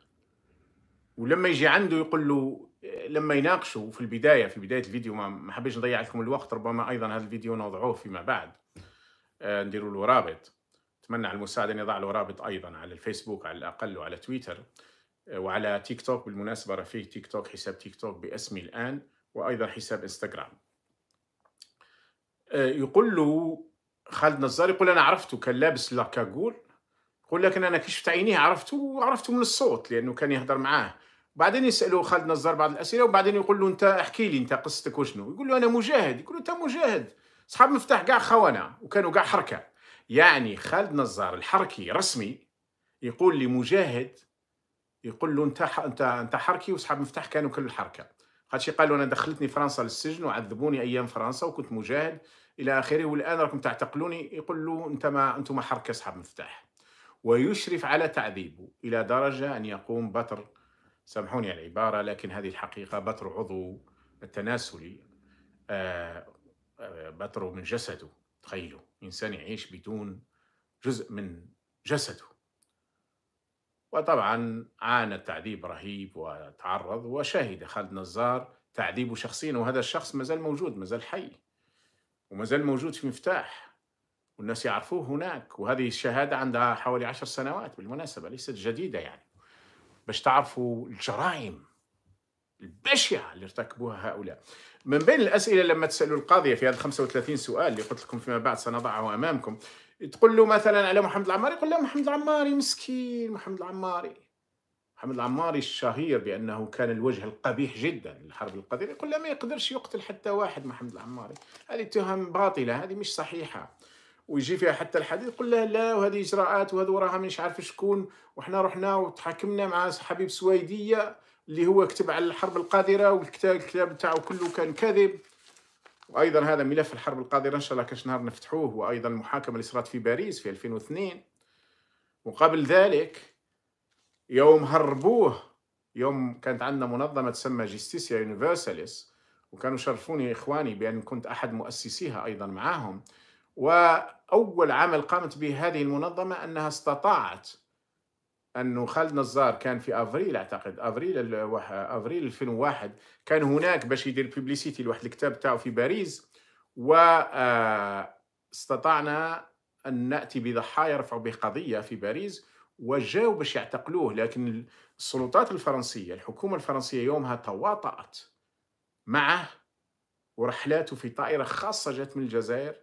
ولما يجي عنده يقول له لما يناقشوا في البداية في بداية الفيديو ما حبيش نضيع لكم الوقت ربما أيضا هذا الفيديو نوضعوه فيما بعد آه، نديروا له رابط أتمنى على المساعدة أن يضع له رابط أيضا على الفيسبوك على الأقل وعلى تويتر وعلى تيك توك بالمناسبة رفيق تيك توك حساب تيك توك باسمي الآن وأيضا حساب إنستغرام آه، يقول له خالد نزار يقول أنا عرفته كان لابس لاكاغول يقول لكن أنا كشفت عينيه عرفته وعرفته من الصوت لأنه كان يهضر معاه بعدين يسالوا خالد نزار بعض الأسئلة وبعدين يقول له أنت احكي لي أنت قصتك وشنو يقول له أنا مجاهد يقول له أنت مجاهد أصحاب مفتاح كاع خونة وكانوا كاع حركة يعني خالد نزار الحركي رسمي يقول لمجاهد يقول له انت انت انت حركي وصحاب مفتاح كانوا كل الحركه خاطش قالوا انا دخلتني فرنسا للسجن وعذبوني ايام فرنسا وكنت مجاهد الى اخره والان راكم تعتقلوني يقول له انت ما انتم حركه صحاب مفتاح ويشرف على تعذيبه الى درجه ان يقوم بتر سامحوني على العباره لكن هذه الحقيقه بتر عضو التناسلي آه، آه، بتر من جسده تخيلوا إنسان يعيش بدون جزء من جسده وطبعا عانى تعذيب رهيب وتعرض وشهد خالد نزار تعذيبه شخصيا وهذا الشخص مازال موجود مازال حي ومازال موجود في مفتاح والناس يعرفوه هناك وهذه الشهادة عندها حوالي عشر سنوات بالمناسبة ليست جديدة يعني باش تعرفوا الجرائم البشعة اللي ارتكبوها هؤلاء من بين الأسئلة لما تسألوا القاضية في هذا 35 سؤال اللي قلت لكم فيما بعد سنضعه أمامكم تقول له مثلا على محمد العماري يقول له محمد العماري مسكين محمد العماري محمد العماري الشهير بأنه كان الوجه القبيح جدا للحرب القذرة يقول له ما يقدرش يقتل حتى واحد محمد العماري هذه تهم باطلة هذه مش صحيحة ويجي فيها حتى الحديث يقول له لا وهذه إجراءات وهذه وراها مش عارف شكون وحنا رحنا وتحاكمنا مع حبيب سويدية اللي هو كتب على الحرب القادرة والكتاب الكتاب تاعو كله كان كذب وايضا هذا ملف الحرب القادرة ان شاء الله كاش نهار نفتحوه وايضا المحاكمة اللي صارت في باريس في 2002 وقبل ذلك يوم هربوه يوم كانت عندنا منظمة تسمى جستيسيا يونيفرساليس وكانوا شرفوني إخواني بأن كنت أحد مؤسسيها أيضا معاهم وأول عمل قامت به هذه المنظمة أنها استطاعت انه خالد نزار كان في افريل اعتقد افريل افريل 2001 كان هناك باش يدير بيبليسيتي لواحد الكتاب تاعو في باريس و آه، استطعنا ان ناتي بضحايا رفعوا به قضيه في باريس وجاو باش يعتقلوه لكن السلطات الفرنسيه الحكومه الفرنسيه يومها تواطات معه ورحلاته في طائره خاصه جات من الجزائر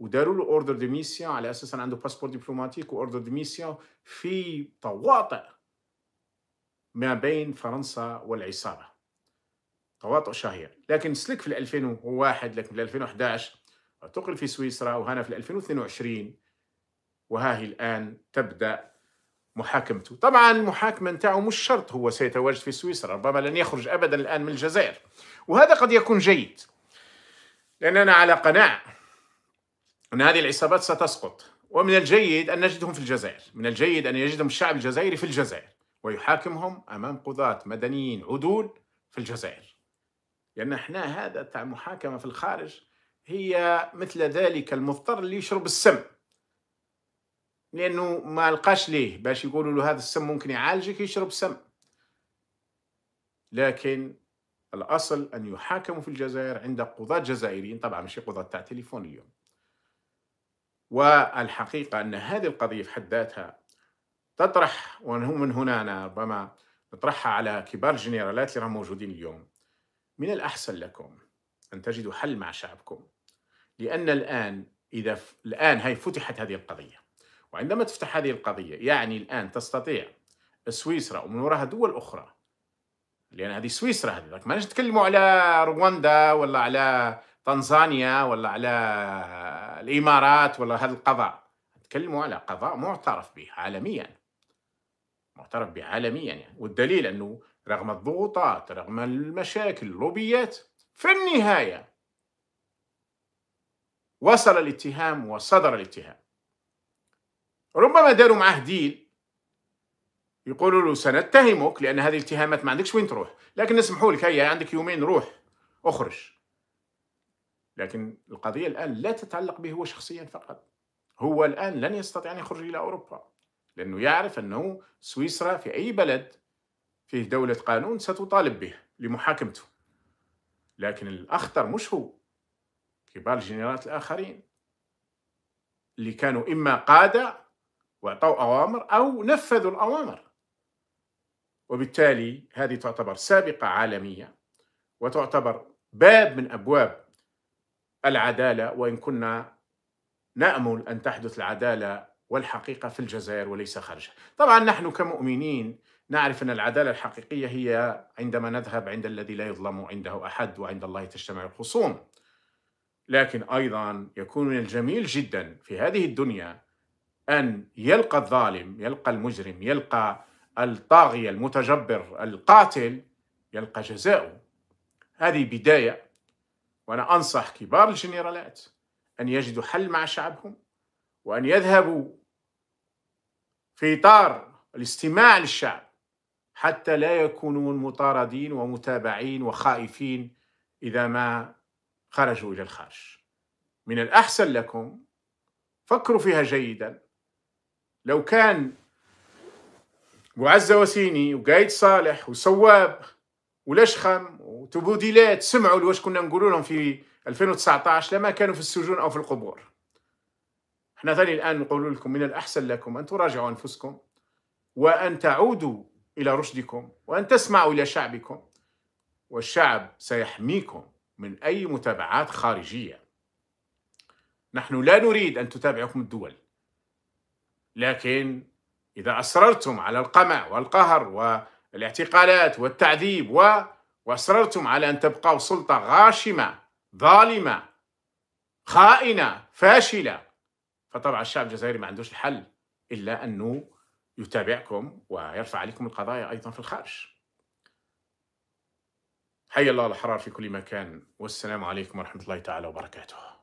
وداروا له اوردر دو ميسيون على اساس عنده باسبور دبلوماتيك واوردر دو ميسيون في طواطئ ما بين فرنسا والعصابه تواطؤ شهير لكن سلك في 2001 لكن في 2011 اعتقل في سويسرا وهنا في 2022 وها هي الان تبدا محاكمته طبعا المحاكمه نتاعو مش شرط هو سيتواجد في سويسرا ربما لن يخرج ابدا الان من الجزائر وهذا قد يكون جيد لاننا على قناعه أن هذه العصابات ستسقط ومن الجيد أن نجدهم في الجزائر من الجيد أن يجدهم الشعب الجزائري في الجزائر ويحاكمهم أمام قضاة مدنيين عدول في الجزائر لأن احنا هذا تاع المحاكمة في الخارج هي مثل ذلك المضطر اللي يشرب السم لأنه ما لقاش ليه باش يقولوا له هذا السم ممكن يعالجك يشرب سم لكن الأصل أن يحاكموا في الجزائر عند قضاة جزائريين طبعا مش قضاة تاع تليفون اليوم والحقيقة أن هذه القضية في حد ذاتها تطرح ومن هنا أنا ربما نطرحها على كبار الجنرالات اللي راهم موجودين اليوم من الأحسن لكم أن تجدوا حل مع شعبكم لأن الآن إذا ف... الآن هي فتحت هذه القضية وعندما تفتح هذه القضية يعني الآن تستطيع سويسرا ومن وراها دول أخرى لأن هذه سويسرا هذه ما نتكلموا على رواندا ولا على طنزانيا ولا على الامارات ولا هذا القضاء تكلموا على قضاء معترف به عالميا معترف به عالميا يعني والدليل انه رغم الضغوطات رغم المشاكل اللوبيات في النهايه وصل الاتهام وصدر الاتهام ربما داروا معاه ديل يقولوا له سنتهمك لان هذه الاتهامات ما عندكش وين تروح لكن نسمحوا لك هيا عندك يومين روح اخرج لكن القضية الآن لا تتعلق به هو شخصيا فقط هو الآن لن يستطيع أن يخرج إلى أوروبا لأنه يعرف أنه سويسرا في أي بلد فيه دولة قانون ستطالب به لمحاكمته لكن الأخطر مش هو كبار الجنرالات الآخرين اللي كانوا إما قادة وأعطوا أوامر أو نفذوا الأوامر وبالتالي هذه تعتبر سابقة عالمية وتعتبر باب من أبواب العداله وان كنا نامل ان تحدث العداله والحقيقه في الجزائر وليس خارجها. طبعا نحن كمؤمنين نعرف ان العداله الحقيقيه هي عندما نذهب عند الذي لا يظلم عنده احد وعند الله تجتمع الخصوم. لكن ايضا يكون من الجميل جدا في هذه الدنيا ان يلقى الظالم، يلقى المجرم، يلقى الطاغيه المتجبر القاتل يلقى جزاؤه. هذه بدايه وأنا أنصح كبار الجنرالات أن يجدوا حل مع شعبهم وأن يذهبوا في إطار الاستماع للشعب حتى لا يكونون مطاردين ومتابعين وخائفين إذا ما خرجوا إلى الخارج من الأحسن لكم فكروا فيها جيدا لو كان معز وسيني وقايد صالح وسواب ولاشخام وتبوديلات سمعوا واش كنا نقولوا لهم في 2019 لما كانوا في السجون او في القبور احنا ثاني الان نقول لكم من الاحسن لكم ان تراجعوا انفسكم وان تعودوا الى رشدكم وان تسمعوا الى شعبكم والشعب سيحميكم من اي متابعات خارجيه نحن لا نريد ان تتابعكم الدول لكن اذا اصررتم على القمع والقهر و الاعتقالات والتعذيب و واصررتم على ان تبقوا سلطه غاشمه ظالمه خائنه فاشله فطبعا الشعب الجزائري ما عندوش الحل الا انه يتابعكم ويرفع عليكم القضايا ايضا في الخارج. حي الله الاحرار في كل مكان والسلام عليكم ورحمه الله تعالى وبركاته.